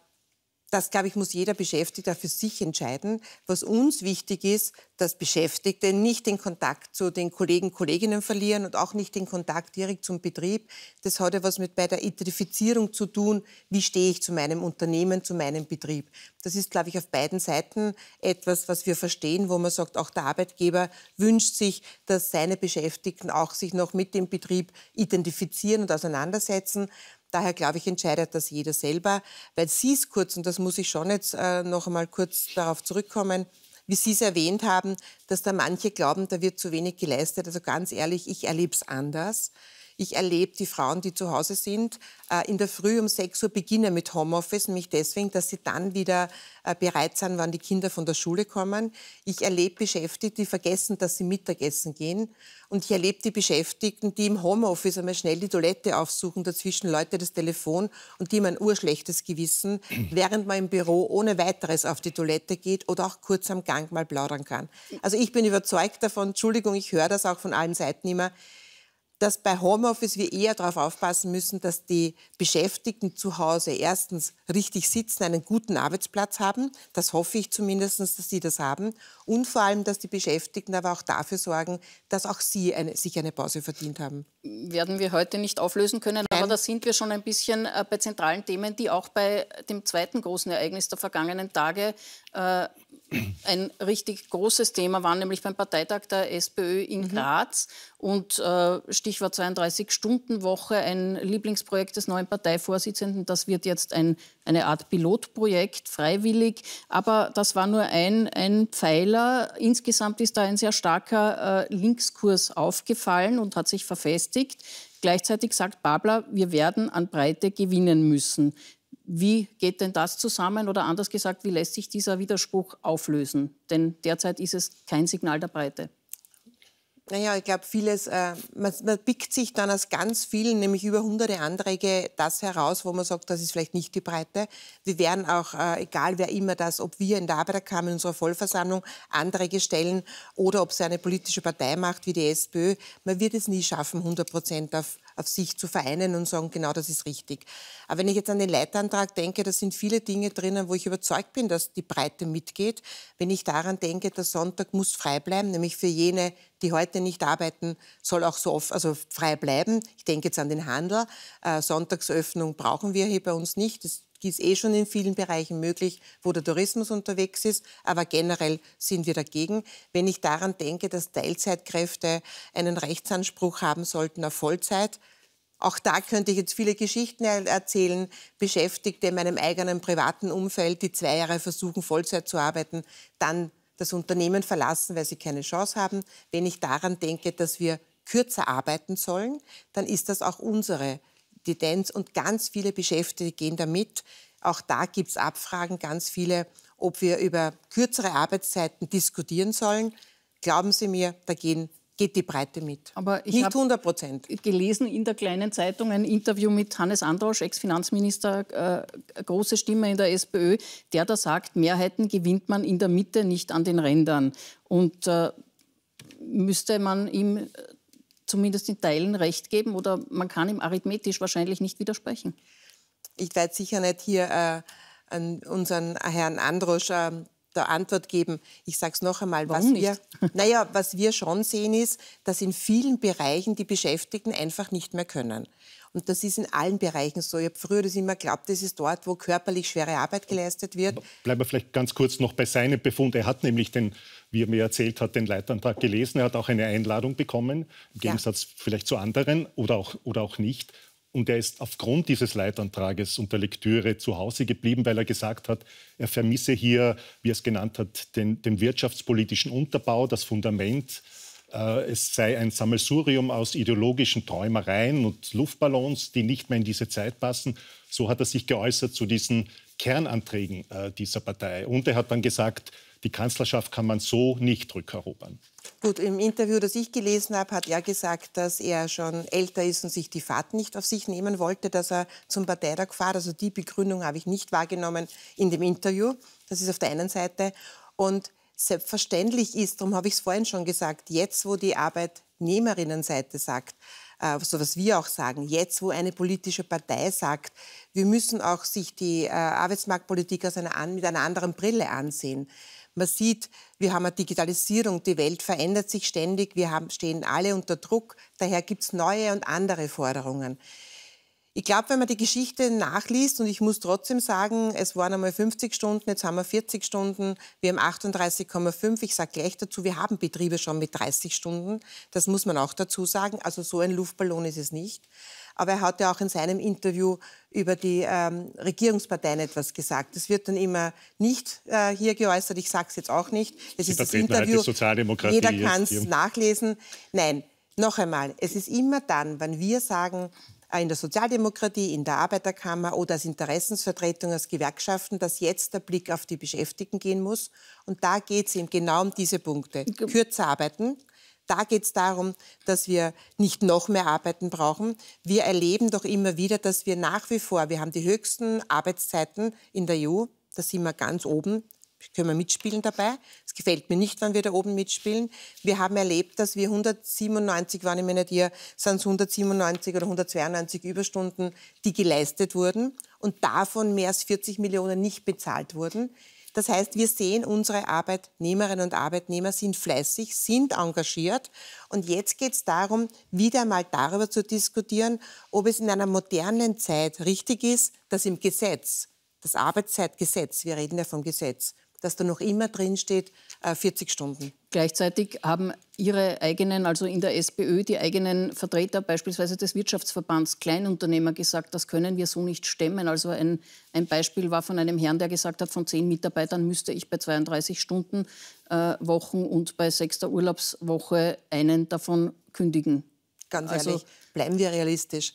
das, glaube ich, muss jeder Beschäftigter für sich entscheiden. Was uns wichtig ist, dass Beschäftigte nicht den Kontakt zu den Kollegen, Kolleginnen verlieren und auch nicht den Kontakt direkt zum Betrieb. Das hat ja was mit bei der Identifizierung zu tun. Wie stehe ich zu meinem Unternehmen, zu meinem Betrieb? Das ist, glaube ich, auf beiden Seiten etwas, was wir verstehen, wo man sagt, auch der Arbeitgeber wünscht sich, dass seine Beschäftigten auch sich noch mit dem Betrieb identifizieren und auseinandersetzen. Daher glaube ich, entscheidet das jeder selber, weil Sie es kurz, und das muss ich schon jetzt äh, noch einmal kurz darauf zurückkommen, wie Sie es erwähnt haben, dass da manche glauben, da wird zu wenig geleistet. Also ganz ehrlich, ich erlebe es anders. Ich erlebe die Frauen, die zu Hause sind, äh, in der Früh um 6 Uhr beginnen mit Homeoffice, nämlich deswegen, dass sie dann wieder äh, bereit sind, wann die Kinder von der Schule kommen. Ich erlebe Beschäftigte, die vergessen, dass sie Mittagessen gehen. Und ich erlebe die Beschäftigten, die im Homeoffice einmal schnell die Toilette aufsuchen, dazwischen Leute das Telefon und die haben ein urschlechtes Gewissen, während man im Büro ohne weiteres auf die Toilette geht oder auch kurz am Gang mal plaudern kann. Also ich bin überzeugt davon, Entschuldigung, ich höre das auch von allen Seiten immer, dass bei Homeoffice wir eher darauf aufpassen müssen, dass die Beschäftigten zu Hause erstens richtig sitzen, einen guten Arbeitsplatz haben. Das hoffe ich zumindest, dass sie das haben. Und vor allem, dass die Beschäftigten aber auch dafür sorgen, dass auch sie eine, sich eine Pause verdient haben. Werden wir heute nicht auflösen können, Nein. aber da sind wir schon ein bisschen äh, bei zentralen Themen, die auch bei dem zweiten großen Ereignis der vergangenen Tage äh, ein richtig großes Thema war, nämlich beim Parteitag der SPÖ in mhm. Graz. Und äh, Stichwort 32-Stunden-Woche, ein Lieblingsprojekt des neuen Parteivorsitzenden, das wird jetzt ein, eine Art Pilotprojekt, freiwillig. Aber das war nur ein, ein Pfeiler. Insgesamt ist da ein sehr starker äh, Linkskurs aufgefallen und hat sich verfestigt. Gleichzeitig sagt Babler, wir werden an Breite gewinnen müssen. Wie geht denn das zusammen oder anders gesagt, wie lässt sich dieser Widerspruch auflösen? Denn derzeit ist es kein Signal der Breite. Naja, ich glaube, vieles, äh, man, man pickt sich dann aus ganz vielen, nämlich über hunderte Anträge, das heraus, wo man sagt, das ist vielleicht nicht die Breite. Wir werden auch, äh, egal wer immer das, ob wir in der Arbeiterkammer, in unserer Vollversammlung Anträge stellen oder ob es eine politische Partei macht wie die SPÖ, man wird es nie schaffen, 100 Prozent auf, auf sich zu vereinen und sagen, genau das ist richtig. Aber wenn ich jetzt an den Leitantrag denke, da sind viele Dinge drinnen, wo ich überzeugt bin, dass die Breite mitgeht. Wenn ich daran denke, der Sonntag muss frei bleiben, nämlich für jene die heute nicht arbeiten, soll auch so oft, also frei bleiben. Ich denke jetzt an den Handel. Äh, Sonntagsöffnung brauchen wir hier bei uns nicht. Das ist eh schon in vielen Bereichen möglich, wo der Tourismus unterwegs ist, aber generell sind wir dagegen. Wenn ich daran denke, dass Teilzeitkräfte einen Rechtsanspruch haben sollten auf Vollzeit, auch da könnte ich jetzt viele Geschichten erzählen. Beschäftigte in meinem eigenen privaten Umfeld, die zwei Jahre versuchen, Vollzeit zu arbeiten, dann das Unternehmen verlassen, weil sie keine Chance haben, wenn ich daran denke, dass wir kürzer arbeiten sollen, dann ist das auch unsere Tendenz und ganz viele Beschäftigte gehen damit. Auch da gibt es Abfragen, ganz viele, ob wir über kürzere Arbeitszeiten diskutieren sollen. Glauben Sie mir, da gehen geht die Breite mit. Aber ich Nicht 100 Prozent. gelesen in der kleinen Zeitung ein Interview mit Hannes Androsch, Ex-Finanzminister, äh, große Stimme in der SPÖ, der da sagt, Mehrheiten gewinnt man in der Mitte, nicht an den Rändern. Und äh, müsste man ihm äh, zumindest in Teilen recht geben oder man kann ihm arithmetisch wahrscheinlich nicht widersprechen. Ich werde sicher nicht hier äh, an unseren Herrn Androsch ähm, zur Antwort geben. Ich sage es noch einmal, Warum was nicht? wir, naja, was wir schon sehen ist, dass in vielen Bereichen die Beschäftigten einfach nicht mehr können. Und das ist in allen Bereichen so. Ich habe früher das immer geglaubt, das ist dort, wo körperlich schwere Arbeit geleistet wird. Bleiben wir vielleicht ganz kurz noch bei seinem Befund. Er hat nämlich den, wie er mir erzählt hat, den Leitantrag gelesen. Er hat auch eine Einladung bekommen, im Gegensatz ja. vielleicht zu anderen oder auch, oder auch nicht. Und er ist aufgrund dieses Leitantrages und der Lektüre zu Hause geblieben, weil er gesagt hat, er vermisse hier, wie er es genannt hat, den, den wirtschaftspolitischen Unterbau, das Fundament. Äh, es sei ein Sammelsurium aus ideologischen Träumereien und Luftballons, die nicht mehr in diese Zeit passen. So hat er sich geäußert zu diesen Kernanträgen äh, dieser Partei. Und er hat dann gesagt, die Kanzlerschaft kann man so nicht rückerobern. Gut, im Interview, das ich gelesen habe, hat er gesagt, dass er schon älter ist und sich die Fahrt nicht auf sich nehmen wollte, dass er zum Parteitag fährt. Also die Begründung habe ich nicht wahrgenommen in dem Interview. Das ist auf der einen Seite. Und selbstverständlich ist, darum habe ich es vorhin schon gesagt, jetzt wo die Arbeitnehmerinnenseite sagt, äh, so was wir auch sagen, jetzt wo eine politische Partei sagt, wir müssen auch sich die äh, Arbeitsmarktpolitik aus einer, mit einer anderen Brille ansehen man sieht, wir haben eine Digitalisierung, die Welt verändert sich ständig, wir haben, stehen alle unter Druck, daher gibt es neue und andere Forderungen. Ich glaube, wenn man die Geschichte nachliest, und ich muss trotzdem sagen, es waren einmal 50 Stunden, jetzt haben wir 40 Stunden, wir haben 38,5. Ich sage gleich dazu, wir haben Betriebe schon mit 30 Stunden. Das muss man auch dazu sagen. Also so ein Luftballon ist es nicht. Aber er hat ja auch in seinem Interview über die ähm, Regierungsparteien etwas gesagt. Das wird dann immer nicht äh, hier geäußert. Ich sage es jetzt auch nicht. Es Sie ist das halt Interview. Jeder kann es nachlesen. Nein, noch einmal. Es ist immer dann, wenn wir sagen, äh, in der Sozialdemokratie, in der Arbeiterkammer oder als Interessensvertretung, als Gewerkschaften, dass jetzt der Blick auf die Beschäftigten gehen muss. Und da geht es eben genau um diese Punkte. Kürzer arbeiten, da geht es darum, dass wir nicht noch mehr Arbeiten brauchen. Wir erleben doch immer wieder, dass wir nach wie vor, wir haben die höchsten Arbeitszeiten in der EU, da sind wir ganz oben, können wir mitspielen dabei. Es gefällt mir nicht, wenn wir da oben mitspielen. Wir haben erlebt, dass wir 197, waren ich meine, hier, sind es 197 oder 192 Überstunden, die geleistet wurden und davon mehr als 40 Millionen nicht bezahlt wurden. Das heißt, wir sehen, unsere Arbeitnehmerinnen und Arbeitnehmer sind fleißig, sind engagiert. Und jetzt geht es darum, wieder mal darüber zu diskutieren, ob es in einer modernen Zeit richtig ist, dass im Gesetz, das Arbeitszeitgesetz, wir reden ja vom Gesetz, dass da noch immer drin steht, 40 äh, Stunden. Gleichzeitig haben Ihre eigenen, also in der SPÖ, die eigenen Vertreter beispielsweise des Wirtschaftsverbands Kleinunternehmer gesagt, das können wir so nicht stemmen. Also ein, ein Beispiel war von einem Herrn, der gesagt hat, von zehn Mitarbeitern müsste ich bei 32 Stunden äh, Wochen und bei sechster Urlaubswoche einen davon kündigen. Ganz also, ehrlich, bleiben wir realistisch.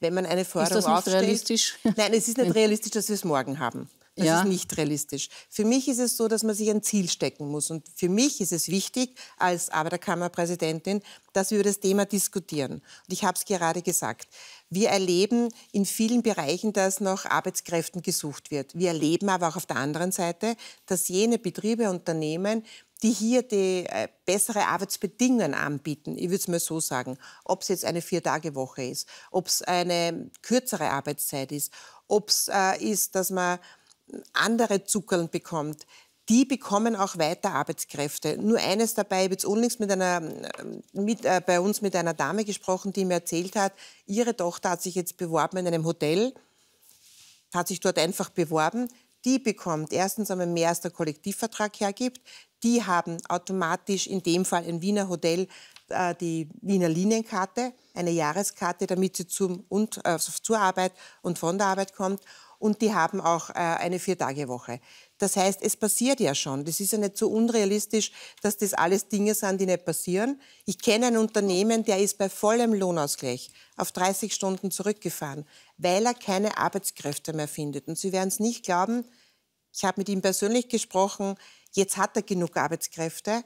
Wenn man eine Forderung ist das nicht aufstellt, realistisch? Nein, es ist nicht realistisch, dass wir es morgen haben. Das ja. ist nicht realistisch. Für mich ist es so, dass man sich ein Ziel stecken muss. Und für mich ist es wichtig, als Arbeiterkammerpräsidentin, dass wir über das Thema diskutieren. Und ich habe es gerade gesagt. Wir erleben in vielen Bereichen, dass nach Arbeitskräften gesucht wird. Wir erleben aber auch auf der anderen Seite, dass jene Betriebe, Unternehmen, die hier die äh, bessere Arbeitsbedingungen anbieten, ich würde es mal so sagen, ob es jetzt eine Vier-Tage-Woche ist, ob es eine kürzere Arbeitszeit ist, ob es äh, ist, dass man andere Zuckerln bekommt, die bekommen auch weiter Arbeitskräfte. Nur eines dabei, ich habe jetzt unlängst mit einer, äh, mit, äh, bei uns mit einer Dame gesprochen, die mir erzählt hat, ihre Tochter hat sich jetzt beworben in einem Hotel, hat sich dort einfach beworben. Die bekommt erstens einmal mehr, als der Kollektivvertrag hergibt. Die haben automatisch in dem Fall im Wiener Hotel äh, die Wiener Linienkarte, eine Jahreskarte, damit sie zum, und, äh, zur Arbeit und von der Arbeit kommt und die haben auch äh, eine Viertagewoche. Das heißt, es passiert ja schon. Das ist ja nicht so unrealistisch, dass das alles Dinge sind, die nicht passieren. Ich kenne ein Unternehmen, der ist bei vollem Lohnausgleich auf 30 Stunden zurückgefahren, weil er keine Arbeitskräfte mehr findet. Und Sie werden es nicht glauben, ich habe mit ihm persönlich gesprochen, jetzt hat er genug Arbeitskräfte,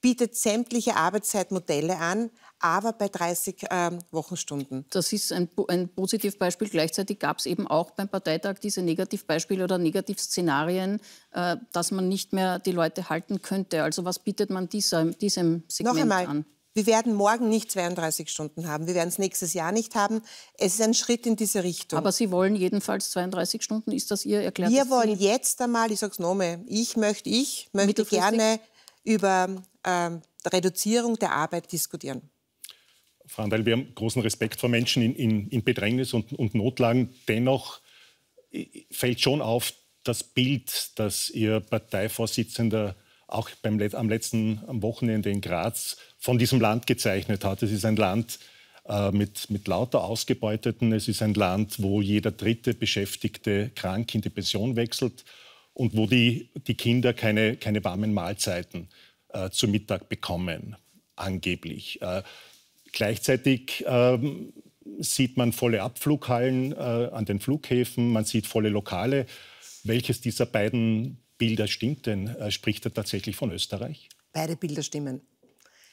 bietet sämtliche Arbeitszeitmodelle an, aber bei 30 ähm, Wochenstunden. Das ist ein, ein Positivbeispiel. Gleichzeitig gab es eben auch beim Parteitag diese Negativbeispiele oder Negativszenarien, äh, dass man nicht mehr die Leute halten könnte. Also was bietet man dieser, diesem Segment Noch einmal. an? Wir werden morgen nicht 32 Stunden haben. Wir werden es nächstes Jahr nicht haben. Es ist ein Schritt in diese Richtung. Aber Sie wollen jedenfalls 32 Stunden. Ist das Ihr erklärtes Wir wollen Ziel? jetzt einmal, ich sage es nochmal, ich möchte, ich möchte gerne über ähm, Reduzierung der Arbeit diskutieren. Frau Frandl, wir haben großen Respekt vor Menschen in, in, in Bedrängnis und, und, Notlagen. Dennoch äh, fällt schon auf das Bild, das Ihr Parteivorsitzender auch beim, am letzten am Wochenende in Graz von diesem Land gezeichnet hat. Es ist ein Land äh, mit, mit lauter Ausgebeuteten. Es ist ein Land, wo jeder dritte Beschäftigte krank in die Pension wechselt und wo die, die Kinder keine, keine warmen Mahlzeiten äh, zu Mittag bekommen, angeblich. Äh, Gleichzeitig ähm, sieht man volle Abflughallen äh, an den Flughäfen, man sieht volle Lokale. Welches dieser beiden Bilder stimmt denn? Äh, spricht er tatsächlich von Österreich? Beide Bilder stimmen.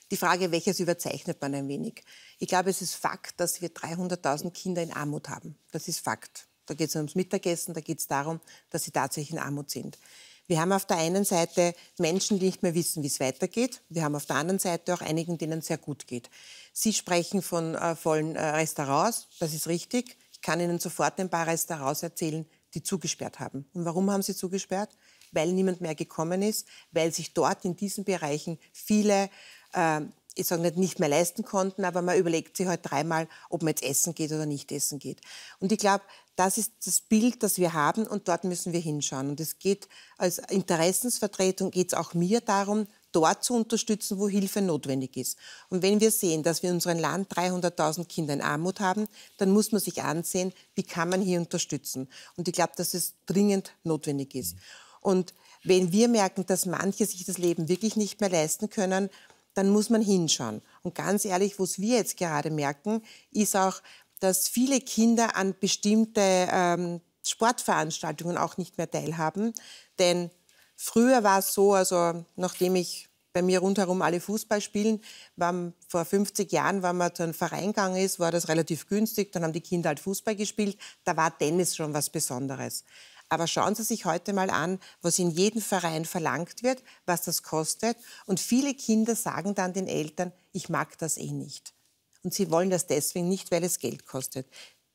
Die Frage, welches überzeichnet man ein wenig? Ich glaube, es ist Fakt, dass wir 300.000 Kinder in Armut haben. Das ist Fakt. Da geht es ums Mittagessen, da geht es darum, dass sie tatsächlich in Armut sind. Wir haben auf der einen Seite Menschen, die nicht mehr wissen, wie es weitergeht. Wir haben auf der anderen Seite auch einigen, denen es sehr gut geht. Sie sprechen von äh, vollen äh, Restaurants, das ist richtig. Ich kann Ihnen sofort ein paar Restaurants erzählen, die zugesperrt haben. Und warum haben sie zugesperrt? Weil niemand mehr gekommen ist, weil sich dort in diesen Bereichen viele äh, ich sage nicht, nicht mehr leisten konnten, aber man überlegt sich halt dreimal, ob man jetzt essen geht oder nicht essen geht. Und ich glaube, das ist das Bild, das wir haben und dort müssen wir hinschauen. Und es geht als Interessensvertretung, geht es auch mir darum, dort zu unterstützen, wo Hilfe notwendig ist. Und wenn wir sehen, dass wir in unserem Land 300.000 Kinder in Armut haben, dann muss man sich ansehen, wie kann man hier unterstützen. Und ich glaube, dass es dringend notwendig ist. Und wenn wir merken, dass manche sich das Leben wirklich nicht mehr leisten können, dann muss man hinschauen. Und ganz ehrlich, was wir jetzt gerade merken, ist auch, dass viele Kinder an bestimmte ähm, Sportveranstaltungen auch nicht mehr teilhaben. Denn früher war es so, also nachdem ich bei mir rundherum alle Fußball spielen. Waren, vor 50 Jahren, wenn man zu einem Verein gegangen ist, war das relativ günstig. Dann haben die Kinder halt Fußball gespielt. Da war Tennis schon was Besonderes. Aber schauen Sie sich heute mal an, was in jedem Verein verlangt wird, was das kostet. Und viele Kinder sagen dann den Eltern, ich mag das eh nicht. Und sie wollen das deswegen nicht, weil es Geld kostet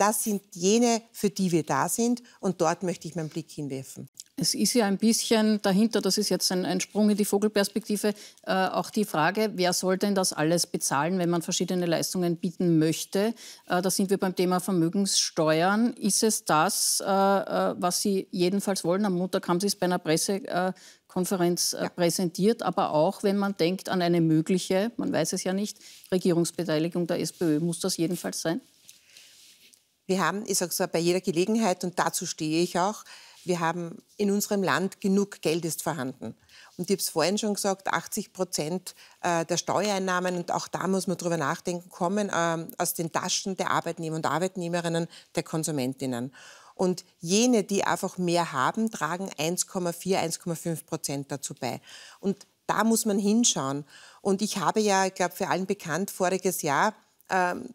das sind jene, für die wir da sind. Und dort möchte ich meinen Blick hinwerfen. Es ist ja ein bisschen dahinter, das ist jetzt ein, ein Sprung in die Vogelperspektive, äh, auch die Frage, wer soll denn das alles bezahlen, wenn man verschiedene Leistungen bieten möchte? Äh, da sind wir beim Thema Vermögenssteuern. Ist es das, äh, äh was Sie jedenfalls wollen? Am Montag haben Sie es bei einer Pressekonferenz äh, ja. präsentiert, aber auch wenn man denkt an eine mögliche, man weiß es ja nicht, Regierungsbeteiligung der SPÖ, muss das jedenfalls sein? Wir haben, ich sage es bei jeder Gelegenheit und dazu stehe ich auch, wir haben in unserem Land genug Geld ist vorhanden. Und ich habe es vorhin schon gesagt, 80 Prozent äh, der Steuereinnahmen, und auch da muss man drüber nachdenken, kommen ähm, aus den Taschen der Arbeitnehmer und Arbeitnehmerinnen, der Konsumentinnen. Und jene, die einfach mehr haben, tragen 1,4, 1,5 Prozent dazu bei. Und da muss man hinschauen. Und ich habe ja, ich glaube, für allen bekannt, voriges Jahr ähm,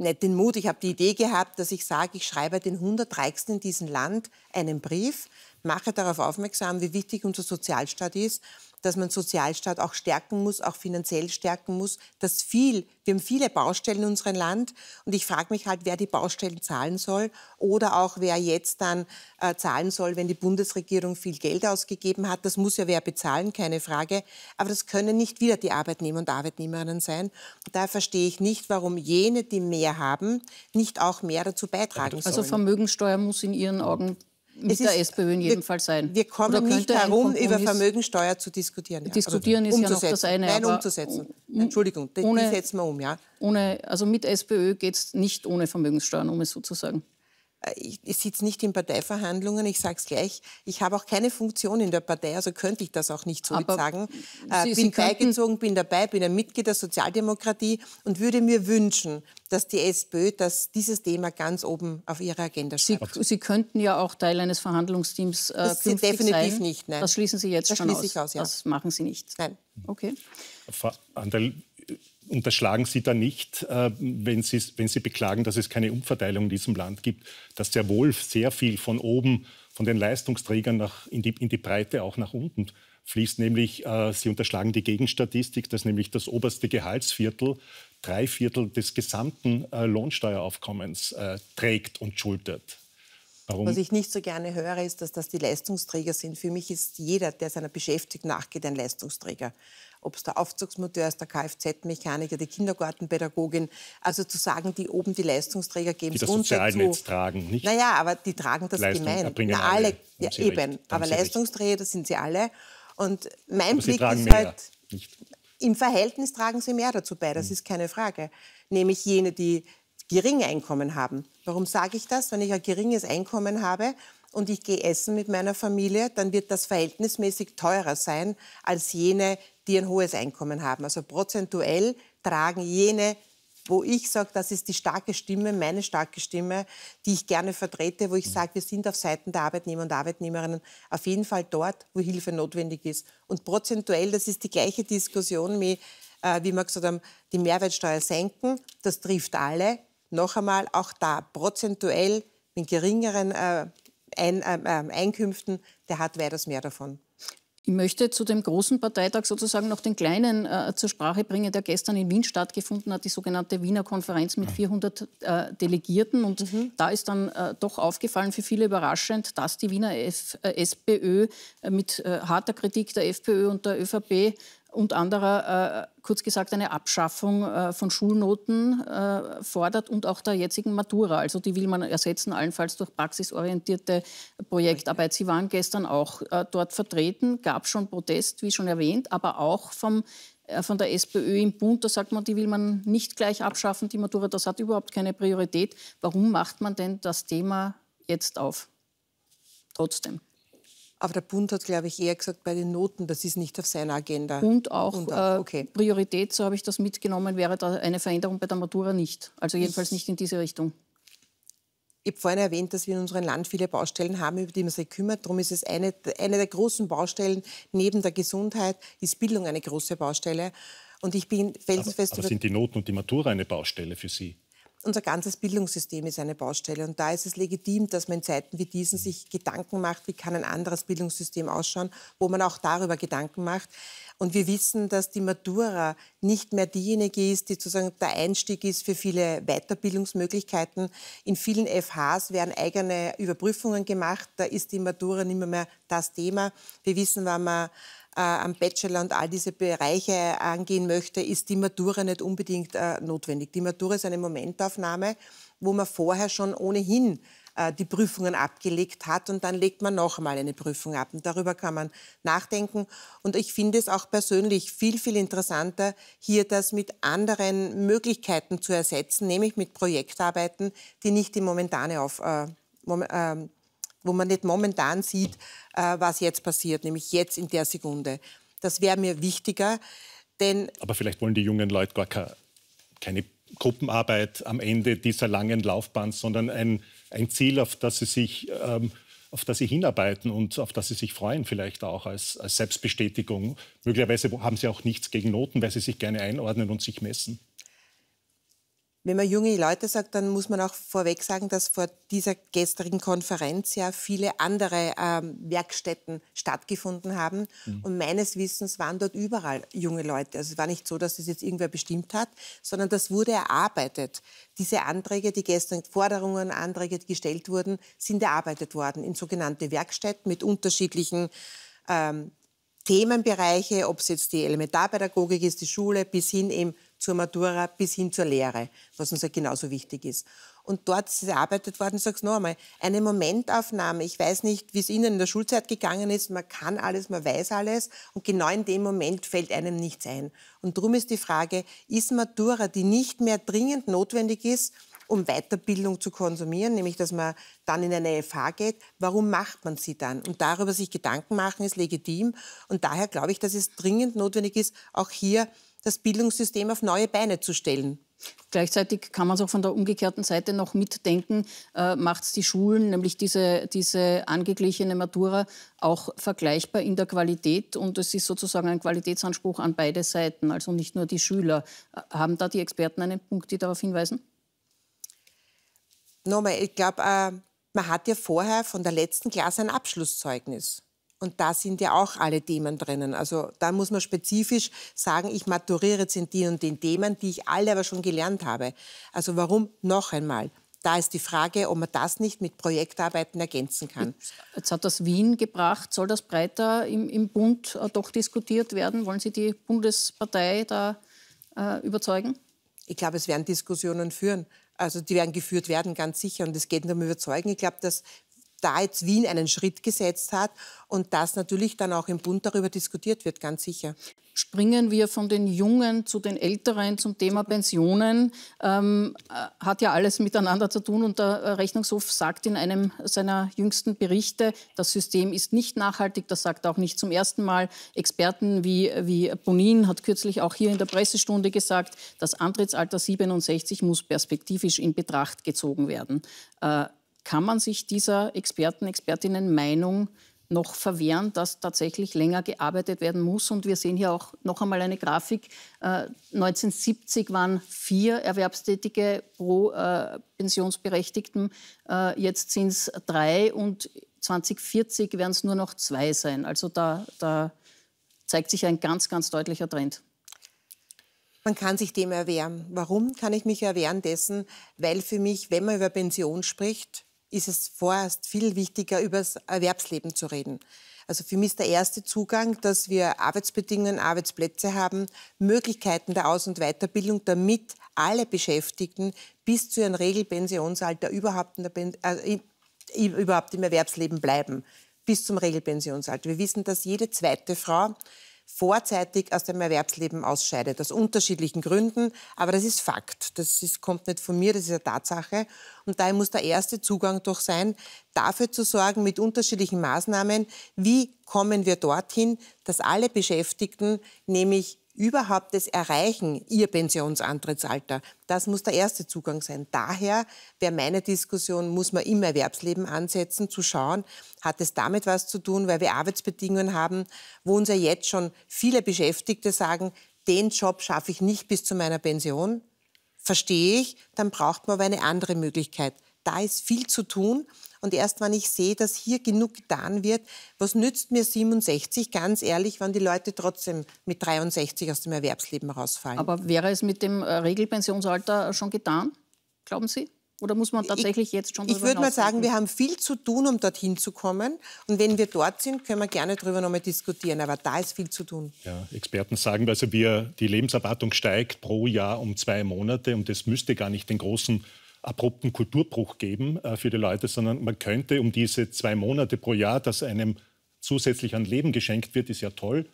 nicht den Mut, ich habe die Idee gehabt, dass ich sage, ich schreibe den 100 Reichsten in diesem Land einen Brief, mache darauf aufmerksam, wie wichtig unser Sozialstaat ist dass man Sozialstaat auch stärken muss, auch finanziell stärken muss. Das viel, wir haben viele Baustellen in unserem Land und ich frage mich halt, wer die Baustellen zahlen soll oder auch wer jetzt dann äh, zahlen soll, wenn die Bundesregierung viel Geld ausgegeben hat. Das muss ja wer bezahlen, keine Frage. Aber das können nicht wieder die Arbeitnehmer und Arbeitnehmerinnen sein. Und daher verstehe ich nicht, warum jene, die mehr haben, nicht auch mehr dazu beitragen sollen. Also Vermögensteuer muss in Ihren Augen mit der SPÖ in jedem wir, Fall sein. Wir kommen nicht herum, über Vermögensteuer zu diskutieren. Ja. Diskutieren also, ist ja noch das eine. Nein, umzusetzen. Entschuldigung, ohne, die setzen wir um, ja. Ohne, also mit SPÖ geht es nicht ohne Vermögenssteuern, um es so zu sagen ich, ich sitze nicht in Parteiverhandlungen, ich sage es gleich, ich habe auch keine Funktion in der Partei, also könnte ich das auch nicht so Aber sagen. Sie, äh, bin beigezogen, bin dabei, bin ein Mitglied der Sozialdemokratie und würde mir wünschen, dass die SPÖ dass dieses Thema ganz oben auf ihrer Agenda steht. Sie, Sie, könnten ja auch Teil eines Verhandlungsteams äh, das sind definitiv sein. nicht, nein. Das schließen Sie jetzt das schon aus. aus ja. Das machen Sie nicht. Nein. Okay. Anteil unterschlagen Sie da nicht, äh, wenn Sie, wenn Sie beklagen, dass es keine Umverteilung in diesem Land gibt, dass sehr wohl sehr viel von oben, von den Leistungsträgern nach, in, die, in die Breite auch nach unten fließt, nämlich äh, Sie unterschlagen die Gegenstatistik, dass nämlich das oberste Gehaltsviertel drei Viertel des gesamten äh, Lohnsteueraufkommens äh, trägt und schultert. Warum? Was ich nicht so gerne höre, ist, dass das die Leistungsträger sind. Für mich ist jeder, der seiner Beschäftigung nachgeht, ein Leistungsträger. Ob es der Aufzugsmonteur ist, der Kfz-Mechaniker, die Kindergartenpädagogin. Also zu sagen, die oben die Leistungsträger geben es das dazu. Die das tragen, nicht? Naja, aber die tragen das Leistung gemein. Na, alle, Ja, eben. Aber Leistungsträger, das sind sie alle. Und mein aber Blick ist halt... Nicht. Im Verhältnis tragen sie mehr dazu bei, das hm. ist keine Frage. Nämlich jene, die geringe Einkommen haben. Warum sage ich das? Wenn ich ein geringes Einkommen habe und ich gehe essen mit meiner Familie, dann wird das verhältnismäßig teurer sein als jene, die ein hohes Einkommen haben. Also prozentuell tragen jene, wo ich sage, das ist die starke Stimme, meine starke Stimme, die ich gerne vertrete, wo ich mhm. sage, wir sind auf Seiten der Arbeitnehmer und Arbeitnehmerinnen auf jeden Fall dort, wo Hilfe notwendig ist. Und prozentuell, das ist die gleiche Diskussion wie, äh, wie wir gesagt haben, die Mehrwertsteuer senken, das trifft alle, noch einmal auch da prozentuell mit geringeren äh, Ein, äh, Einkünften, der hat weitaus mehr davon. Ich möchte zu dem großen Parteitag sozusagen noch den kleinen äh, zur Sprache bringen, der gestern in Wien stattgefunden hat, die sogenannte Wiener Konferenz mit 400 äh, Delegierten. Und mhm. da ist dann äh, doch aufgefallen, für viele überraschend, dass die Wiener F äh, SPÖ äh, mit äh, harter Kritik der FPÖ und der ÖVP und anderer, äh, kurz gesagt, eine Abschaffung äh, von Schulnoten äh, fordert und auch der jetzigen Matura. Also die will man ersetzen, allenfalls durch praxisorientierte Projektarbeit. Sie waren gestern auch äh, dort vertreten, gab schon Protest, wie schon erwähnt, aber auch vom, äh, von der SPÖ im Bund, da sagt man, die will man nicht gleich abschaffen, die Matura, das hat überhaupt keine Priorität. Warum macht man denn das Thema jetzt auf? Trotzdem. Aber der Bund hat, glaube ich, eher gesagt, bei den Noten, das ist nicht auf seiner Agenda. Und auch, und äh, auch okay. Priorität, so habe ich das mitgenommen, wäre da eine Veränderung bei der Matura nicht. Also jedenfalls ich, nicht in diese Richtung. Ich habe vorhin erwähnt, dass wir in unserem Land viele Baustellen haben, über die man sich kümmert. Darum ist es eine, eine der großen Baustellen neben der Gesundheit, ist Bildung eine große Baustelle. Und ich bin felsenfest. Aber, aber sind die Noten und die Matura eine Baustelle für Sie? unser ganzes Bildungssystem ist eine Baustelle. Und da ist es legitim, dass man in Zeiten wie diesen sich Gedanken macht, wie kann ein anderes Bildungssystem ausschauen, wo man auch darüber Gedanken macht. Und wir wissen, dass die Matura nicht mehr diejenige ist, die sozusagen der Einstieg ist für viele Weiterbildungsmöglichkeiten. In vielen FHs werden eigene Überprüfungen gemacht. Da ist die Matura nicht mehr, mehr das Thema. Wir wissen, wenn man äh, am Bachelor und all diese Bereiche angehen möchte, ist die Matura nicht unbedingt äh, notwendig. Die Matura ist eine Momentaufnahme, wo man vorher schon ohnehin äh, die Prüfungen abgelegt hat und dann legt man noch mal eine Prüfung ab. Und darüber kann man nachdenken. Und ich finde es auch persönlich viel, viel interessanter, hier das mit anderen Möglichkeiten zu ersetzen, nämlich mit Projektarbeiten, die nicht die momentane auf, äh, mom äh, wo man nicht momentan sieht, äh, was jetzt passiert, nämlich jetzt in der Sekunde. Das wäre mir wichtiger, denn... Aber vielleicht wollen die jungen Leute gar keine, keine Gruppenarbeit am Ende dieser langen Laufbahn, sondern ein, ein Ziel, auf das sie sich... Ähm, auf das sie hinarbeiten und auf das sie sich freuen, vielleicht auch als, als Selbstbestätigung. Möglicherweise haben sie auch nichts gegen Noten, weil sie sich gerne einordnen und sich messen. Wenn man junge Leute sagt, dann muss man auch vorweg sagen, dass vor dieser gestrigen Konferenz ja viele andere ähm, Werkstätten stattgefunden haben. Mhm. Und meines Wissens waren dort überall junge Leute. Also es war nicht so, dass das jetzt irgendwer bestimmt hat, sondern das wurde erarbeitet. Diese Anträge, die gestern Forderungen, Anträge, die gestellt wurden, sind erarbeitet worden in sogenannte Werkstätten mit unterschiedlichen ähm, Themenbereiche, ob es jetzt die Elementarpädagogik ist, die Schule, bis hin eben zur Matura bis hin zur Lehre, was uns ja halt genauso wichtig ist. Und dort ist erarbeitet worden, ich sage es noch einmal, eine Momentaufnahme. Ich weiß nicht, wie es Ihnen in der Schulzeit gegangen ist. Man kann alles, man weiß alles. Und genau in dem Moment fällt einem nichts ein. Und darum ist die Frage, ist Matura, die nicht mehr dringend notwendig ist, um Weiterbildung zu konsumieren, nämlich dass man dann in eine FH geht, warum macht man sie dann? Und darüber sich Gedanken machen ist legitim. Und daher glaube ich, dass es dringend notwendig ist, auch hier das Bildungssystem auf neue Beine zu stellen. Gleichzeitig kann man es auch von der umgekehrten Seite noch mitdenken, äh, macht es die Schulen, nämlich diese, diese angeglichene Matura, auch vergleichbar in der Qualität. Und es ist sozusagen ein Qualitätsanspruch an beide Seiten, also nicht nur die Schüler. Äh, haben da die Experten einen Punkt, die darauf hinweisen? Nochmal, ich glaube, äh, man hat ja vorher von der letzten Klasse ein Abschlusszeugnis. Und da sind ja auch alle Themen drinnen. Also da muss man spezifisch sagen, ich maturiere jetzt in die und den Themen, die ich alle aber schon gelernt habe. Also warum noch einmal? Da ist die Frage, ob man das nicht mit Projektarbeiten ergänzen kann. Jetzt hat das Wien gebracht. Soll das breiter im, im Bund äh, doch diskutiert werden? Wollen Sie die Bundespartei da äh, überzeugen? Ich glaube, es werden Diskussionen führen. Also die werden geführt werden, ganz sicher. Und es geht um Überzeugen. Ich glaube, dass da jetzt Wien einen Schritt gesetzt hat und dass natürlich dann auch im Bund darüber diskutiert wird, ganz sicher. Springen wir von den Jungen zu den Älteren zum Thema Pensionen. Ähm, äh, hat ja alles miteinander zu tun und der äh, Rechnungshof sagt in einem seiner jüngsten Berichte, das System ist nicht nachhaltig. Das sagt auch nicht zum ersten Mal. Experten wie, wie Bonin hat kürzlich auch hier in der Pressestunde gesagt, das Antrittsalter 67 muss perspektivisch in Betracht gezogen werden. Äh, kann man sich dieser Experten, Expertinnen Meinung noch verwehren, dass tatsächlich länger gearbeitet werden muss. Und wir sehen hier auch noch einmal eine Grafik. Äh, 1970 waren vier Erwerbstätige pro äh, Pensionsberechtigten, äh, jetzt sind es drei und 2040 werden es nur noch zwei sein. Also da, da zeigt sich ein ganz, ganz deutlicher Trend. Man kann sich dem erwehren. Warum kann ich mich erwehren dessen? Weil für mich, wenn man über Pension spricht, ist es vorerst viel wichtiger, über das Erwerbsleben zu reden. Also für mich ist der erste Zugang, dass wir Arbeitsbedingungen, Arbeitsplätze haben, Möglichkeiten der Aus- und Weiterbildung, damit alle Beschäftigten bis zu ihrem Regelpensionsalter überhaupt, äh, überhaupt im Erwerbsleben bleiben. Bis zum Regelpensionsalter. Wir wissen, dass jede zweite Frau vorzeitig aus dem Erwerbsleben ausscheidet, aus unterschiedlichen Gründen. Aber das ist Fakt. Das ist, kommt nicht von mir, das ist eine Tatsache. Und daher muss der erste Zugang doch sein, dafür zu sorgen, mit unterschiedlichen Maßnahmen, wie kommen wir dorthin, dass alle Beschäftigten nämlich überhaupt das Erreichen ihr Pensionsantrittsalter, das muss der erste Zugang sein. Daher wäre meine Diskussion, muss man im Erwerbsleben ansetzen, zu schauen, hat es damit was zu tun, weil wir Arbeitsbedingungen haben, wo uns ja jetzt schon viele Beschäftigte sagen, den Job schaffe ich nicht bis zu meiner Pension, verstehe ich, dann braucht man aber eine andere Möglichkeit. Da ist viel zu tun und erst wenn ich sehe, dass hier genug getan wird, was nützt mir 67, ganz ehrlich, wenn die Leute trotzdem mit 63 aus dem Erwerbsleben rausfallen. Aber wäre es mit dem äh, Regelpensionsalter schon getan, glauben Sie? Oder muss man tatsächlich ich, jetzt schon Ich würde mal sagen, wir haben viel zu tun, um dorthin zu kommen. Und wenn wir dort sind, können wir gerne darüber nochmal diskutieren. Aber da ist viel zu tun. Ja, Experten sagen, also wir, die Lebenserwartung steigt pro Jahr um zwei Monate. Und das müsste gar nicht den großen abrupten Kulturbruch geben äh, für die Leute, sondern man könnte um diese zwei Monate pro Jahr, dass einem zusätzlich an Leben geschenkt wird, ist ja toll,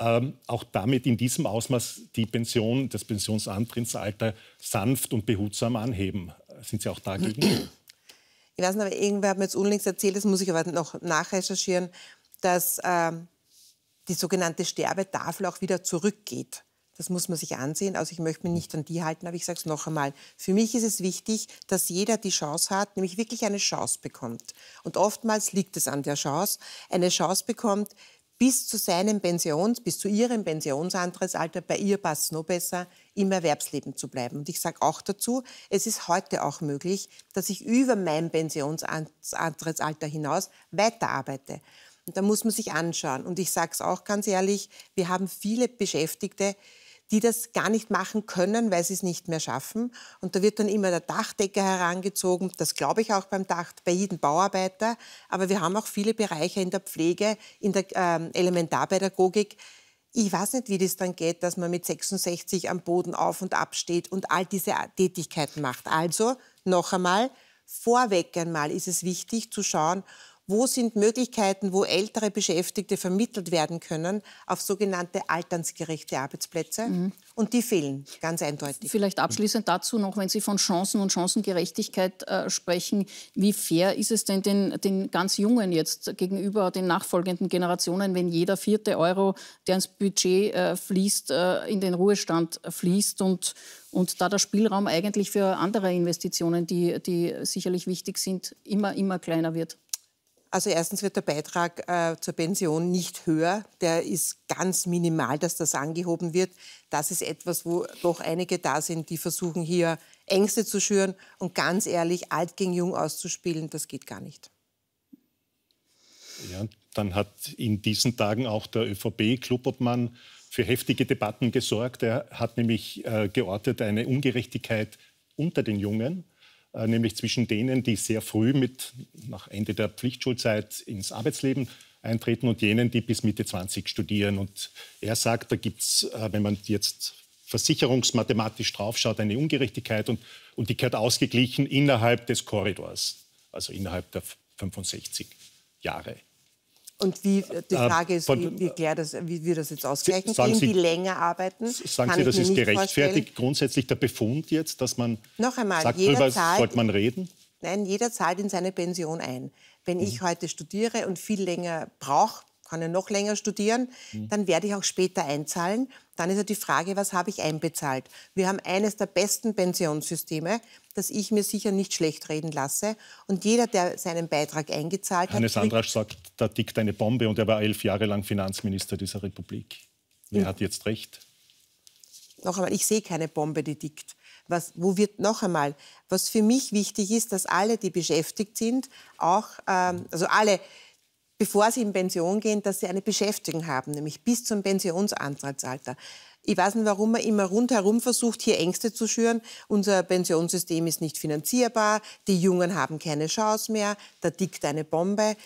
ähm, auch damit in diesem Ausmaß die Pension, das Pensionsantrittsalter sanft und behutsam anheben. Äh, sind Sie auch dagegen? Ich weiß nicht, aber irgendwer hat mir jetzt unlängst erzählt, das muss ich aber halt noch nachrecherchieren, dass ähm, die sogenannte Sterbetafel auch wieder zurückgeht. Das muss man sich ansehen. Also ich möchte mich nicht an die halten, aber ich sage es noch einmal. Für mich ist es wichtig, dass jeder die Chance hat, nämlich wirklich eine Chance bekommt. Und oftmals liegt es an der Chance, eine Chance bekommt, bis zu seinem Pensions, bis zu ihrem Pensionsantrittsalter, bei ihr passt es noch besser, im Erwerbsleben zu bleiben. Und ich sage auch dazu, es ist heute auch möglich, dass ich über mein Pensionsantrittsalter hinaus weiterarbeite. Und da muss man sich anschauen. Und ich sage es auch ganz ehrlich, wir haben viele Beschäftigte, die das gar nicht machen können, weil sie es nicht mehr schaffen. Und da wird dann immer der Dachdecker herangezogen. Das glaube ich auch beim Dach, bei jedem Bauarbeiter. Aber wir haben auch viele Bereiche in der Pflege, in der ähm, Elementarpädagogik. Ich weiß nicht, wie das dann geht, dass man mit 66 am Boden auf und ab steht und all diese Tätigkeiten macht. Also noch einmal, vorweg einmal ist es wichtig zu schauen, wo sind Möglichkeiten, wo ältere Beschäftigte vermittelt werden können auf sogenannte alternsgerechte Arbeitsplätze. Mhm. Und die fehlen, ganz eindeutig. Vielleicht abschließend dazu noch, wenn Sie von Chancen und Chancengerechtigkeit äh, sprechen, wie fair ist es denn den, den ganz Jungen jetzt gegenüber den nachfolgenden Generationen, wenn jeder vierte Euro, der ins Budget äh, fließt, äh, in den Ruhestand fließt und, und da der Spielraum eigentlich für andere Investitionen, die, die sicherlich wichtig sind, immer, immer kleiner wird? Also erstens wird der Beitrag äh, zur Pension nicht höher. Der ist ganz minimal, dass das angehoben wird. Das ist etwas, wo doch einige da sind, die versuchen hier Ängste zu schüren und ganz ehrlich alt gegen jung auszuspielen. Das geht gar nicht. Ja, dann hat in diesen Tagen auch der ÖVP-Klubobmann für heftige Debatten gesorgt. Er hat nämlich äh, geortet eine Ungerechtigkeit unter den Jungen. Äh, nämlich zwischen denen, die sehr früh mit nach Ende der Pflichtschulzeit ins Arbeitsleben eintreten und jenen, die bis Mitte 20 studieren. Und er sagt, da gibt es, äh, wenn man jetzt versicherungsmathematisch draufschaut, eine Ungerechtigkeit und, und die gehört ausgeglichen innerhalb des Korridors, also innerhalb der 65 Jahre. Und wie, äh, die äh, Frage ist, wie, wie, klar das, wie wir das jetzt ausgleichen. Sagen Sie, die länger arbeiten? Sagen Sie, das ist gerechtfertigt? Grundsätzlich der Befund jetzt, dass man Noch einmal, sagt, jeder zahlt, sollte man reden? Nein, jeder zahlt in seine Pension ein. Wenn mhm. ich heute studiere und viel länger brauche, kann er noch länger studieren, mhm. dann werde ich auch später einzahlen. Dann ist ja die Frage, was habe ich einbezahlt? Wir haben eines der besten Pensionssysteme, das ich mir sicher nicht schlecht reden lasse. Und jeder, der seinen Beitrag eingezahlt Hannes hat. Hannes Andrasch sagt, da tickt eine Bombe und er war elf Jahre lang Finanzminister dieser Republik. Wer ja. hat jetzt recht? Noch einmal, ich sehe keine Bombe, die tickt. Was, wo wird noch einmal, was für mich wichtig ist, dass alle, die beschäftigt sind, auch, ähm, also alle, bevor sie in Pension gehen, dass sie eine Beschäftigung haben, nämlich bis zum Pensionsantrittsalter. Ich weiß nicht, warum man immer rundherum versucht, hier Ängste zu schüren. Unser Pensionssystem ist nicht finanzierbar, die Jungen haben keine Chance mehr, da tickt eine Bombe.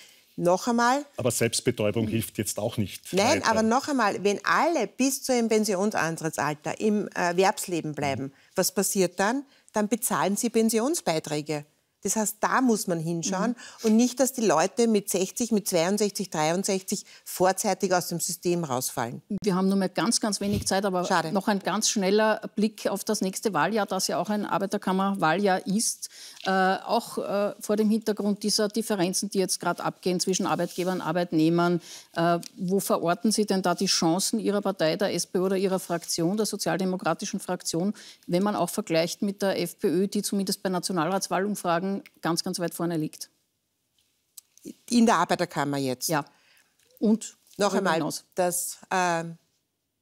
Noch einmal. Aber Selbstbetäubung hilft jetzt auch nicht. Nein, weiter. aber noch einmal, wenn alle bis zu ihrem Pensionsantrittsalter im äh, Erwerbsleben bleiben, was passiert dann? Dann bezahlen sie Pensionsbeiträge. Das heißt, da muss man hinschauen mhm. und nicht, dass die Leute mit 60, mit 62, 63 vorzeitig aus dem System rausfallen. Wir haben nur mehr ganz, ganz wenig Zeit, aber Schade. noch ein ganz schneller Blick auf das nächste Wahljahr, das ja auch ein Arbeiterkammerwahljahr ist, äh, auch äh, vor dem Hintergrund dieser Differenzen, die jetzt gerade abgehen zwischen Arbeitgebern und Arbeitnehmern. Äh, wo verorten Sie denn da die Chancen Ihrer Partei, der SPÖ oder Ihrer Fraktion, der sozialdemokratischen Fraktion, wenn man auch vergleicht mit der FPÖ, die zumindest bei Nationalratswahlumfragen sagen, ganz, ganz weit vorne liegt. In der Arbeiterkammer jetzt? Ja. Und noch einmal, hinaus. dass äh,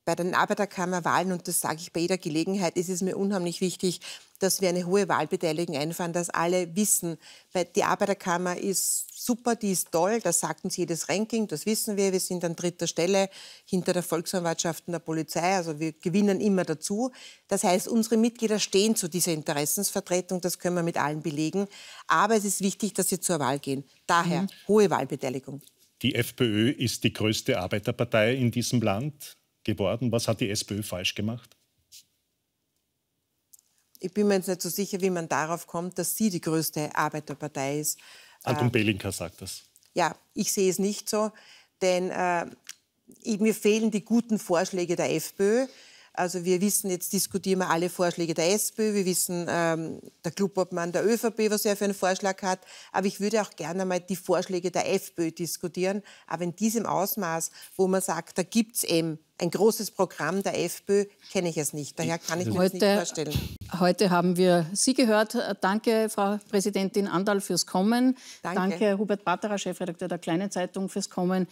bei den Arbeiterkammerwahlen, und das sage ich bei jeder Gelegenheit, ist es mir unheimlich wichtig, dass wir eine hohe Wahlbeteiligung einfahren, dass alle wissen, weil die Arbeiterkammer ist super, die ist toll, das sagt uns jedes Ranking, das wissen wir, wir sind an dritter Stelle hinter der Volksanwaltschaft und der Polizei, also wir gewinnen immer dazu. Das heißt, unsere Mitglieder stehen zu dieser Interessensvertretung, das können wir mit allen belegen, aber es ist wichtig, dass sie zur Wahl gehen. Daher mhm. hohe Wahlbeteiligung. Die FPÖ ist die größte Arbeiterpartei in diesem Land geworden. Was hat die SPÖ falsch gemacht? Ich bin mir jetzt nicht so sicher, wie man darauf kommt, dass sie die größte Arbeiterpartei ist. Anton ähm, Belinka sagt das. Ja, ich sehe es nicht so, denn äh, mir fehlen die guten Vorschläge der FPÖ. Also wir wissen, jetzt diskutieren wir alle Vorschläge der SPÖ, wir wissen, ähm, der Clubobmann der ÖVP, was er für einen Vorschlag hat. Aber ich würde auch gerne mal die Vorschläge der FPÖ diskutieren. Aber in diesem Ausmaß, wo man sagt, da gibt es eben ein großes Programm der FPÖ, kenne ich es nicht. Daher kann ich mir heute, das nicht vorstellen. Heute haben wir Sie gehört. Danke, Frau Präsidentin Andal, fürs Kommen. Danke, Danke Hubert Batterer, Chefredakteur der Kleinen Zeitung, fürs Kommen.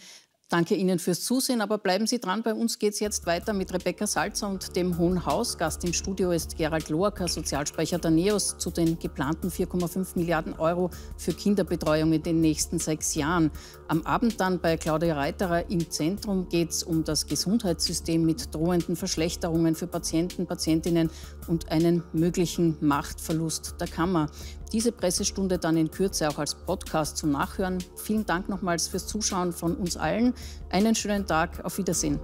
Danke Ihnen fürs Zusehen, aber bleiben Sie dran. Bei uns geht es jetzt weiter mit Rebecca Salzer und dem Hohen Haus. Gast im Studio ist Gerald Loacker, Sozialsprecher der NEOS, zu den geplanten 4,5 Milliarden Euro für Kinderbetreuung in den nächsten sechs Jahren. Am Abend dann bei Claudia Reiterer im Zentrum geht es um das Gesundheitssystem mit drohenden Verschlechterungen für Patienten, Patientinnen und einen möglichen Machtverlust der Kammer. Diese Pressestunde dann in Kürze auch als Podcast zum Nachhören. Vielen Dank nochmals fürs Zuschauen von uns allen. Einen schönen Tag, auf Wiedersehen.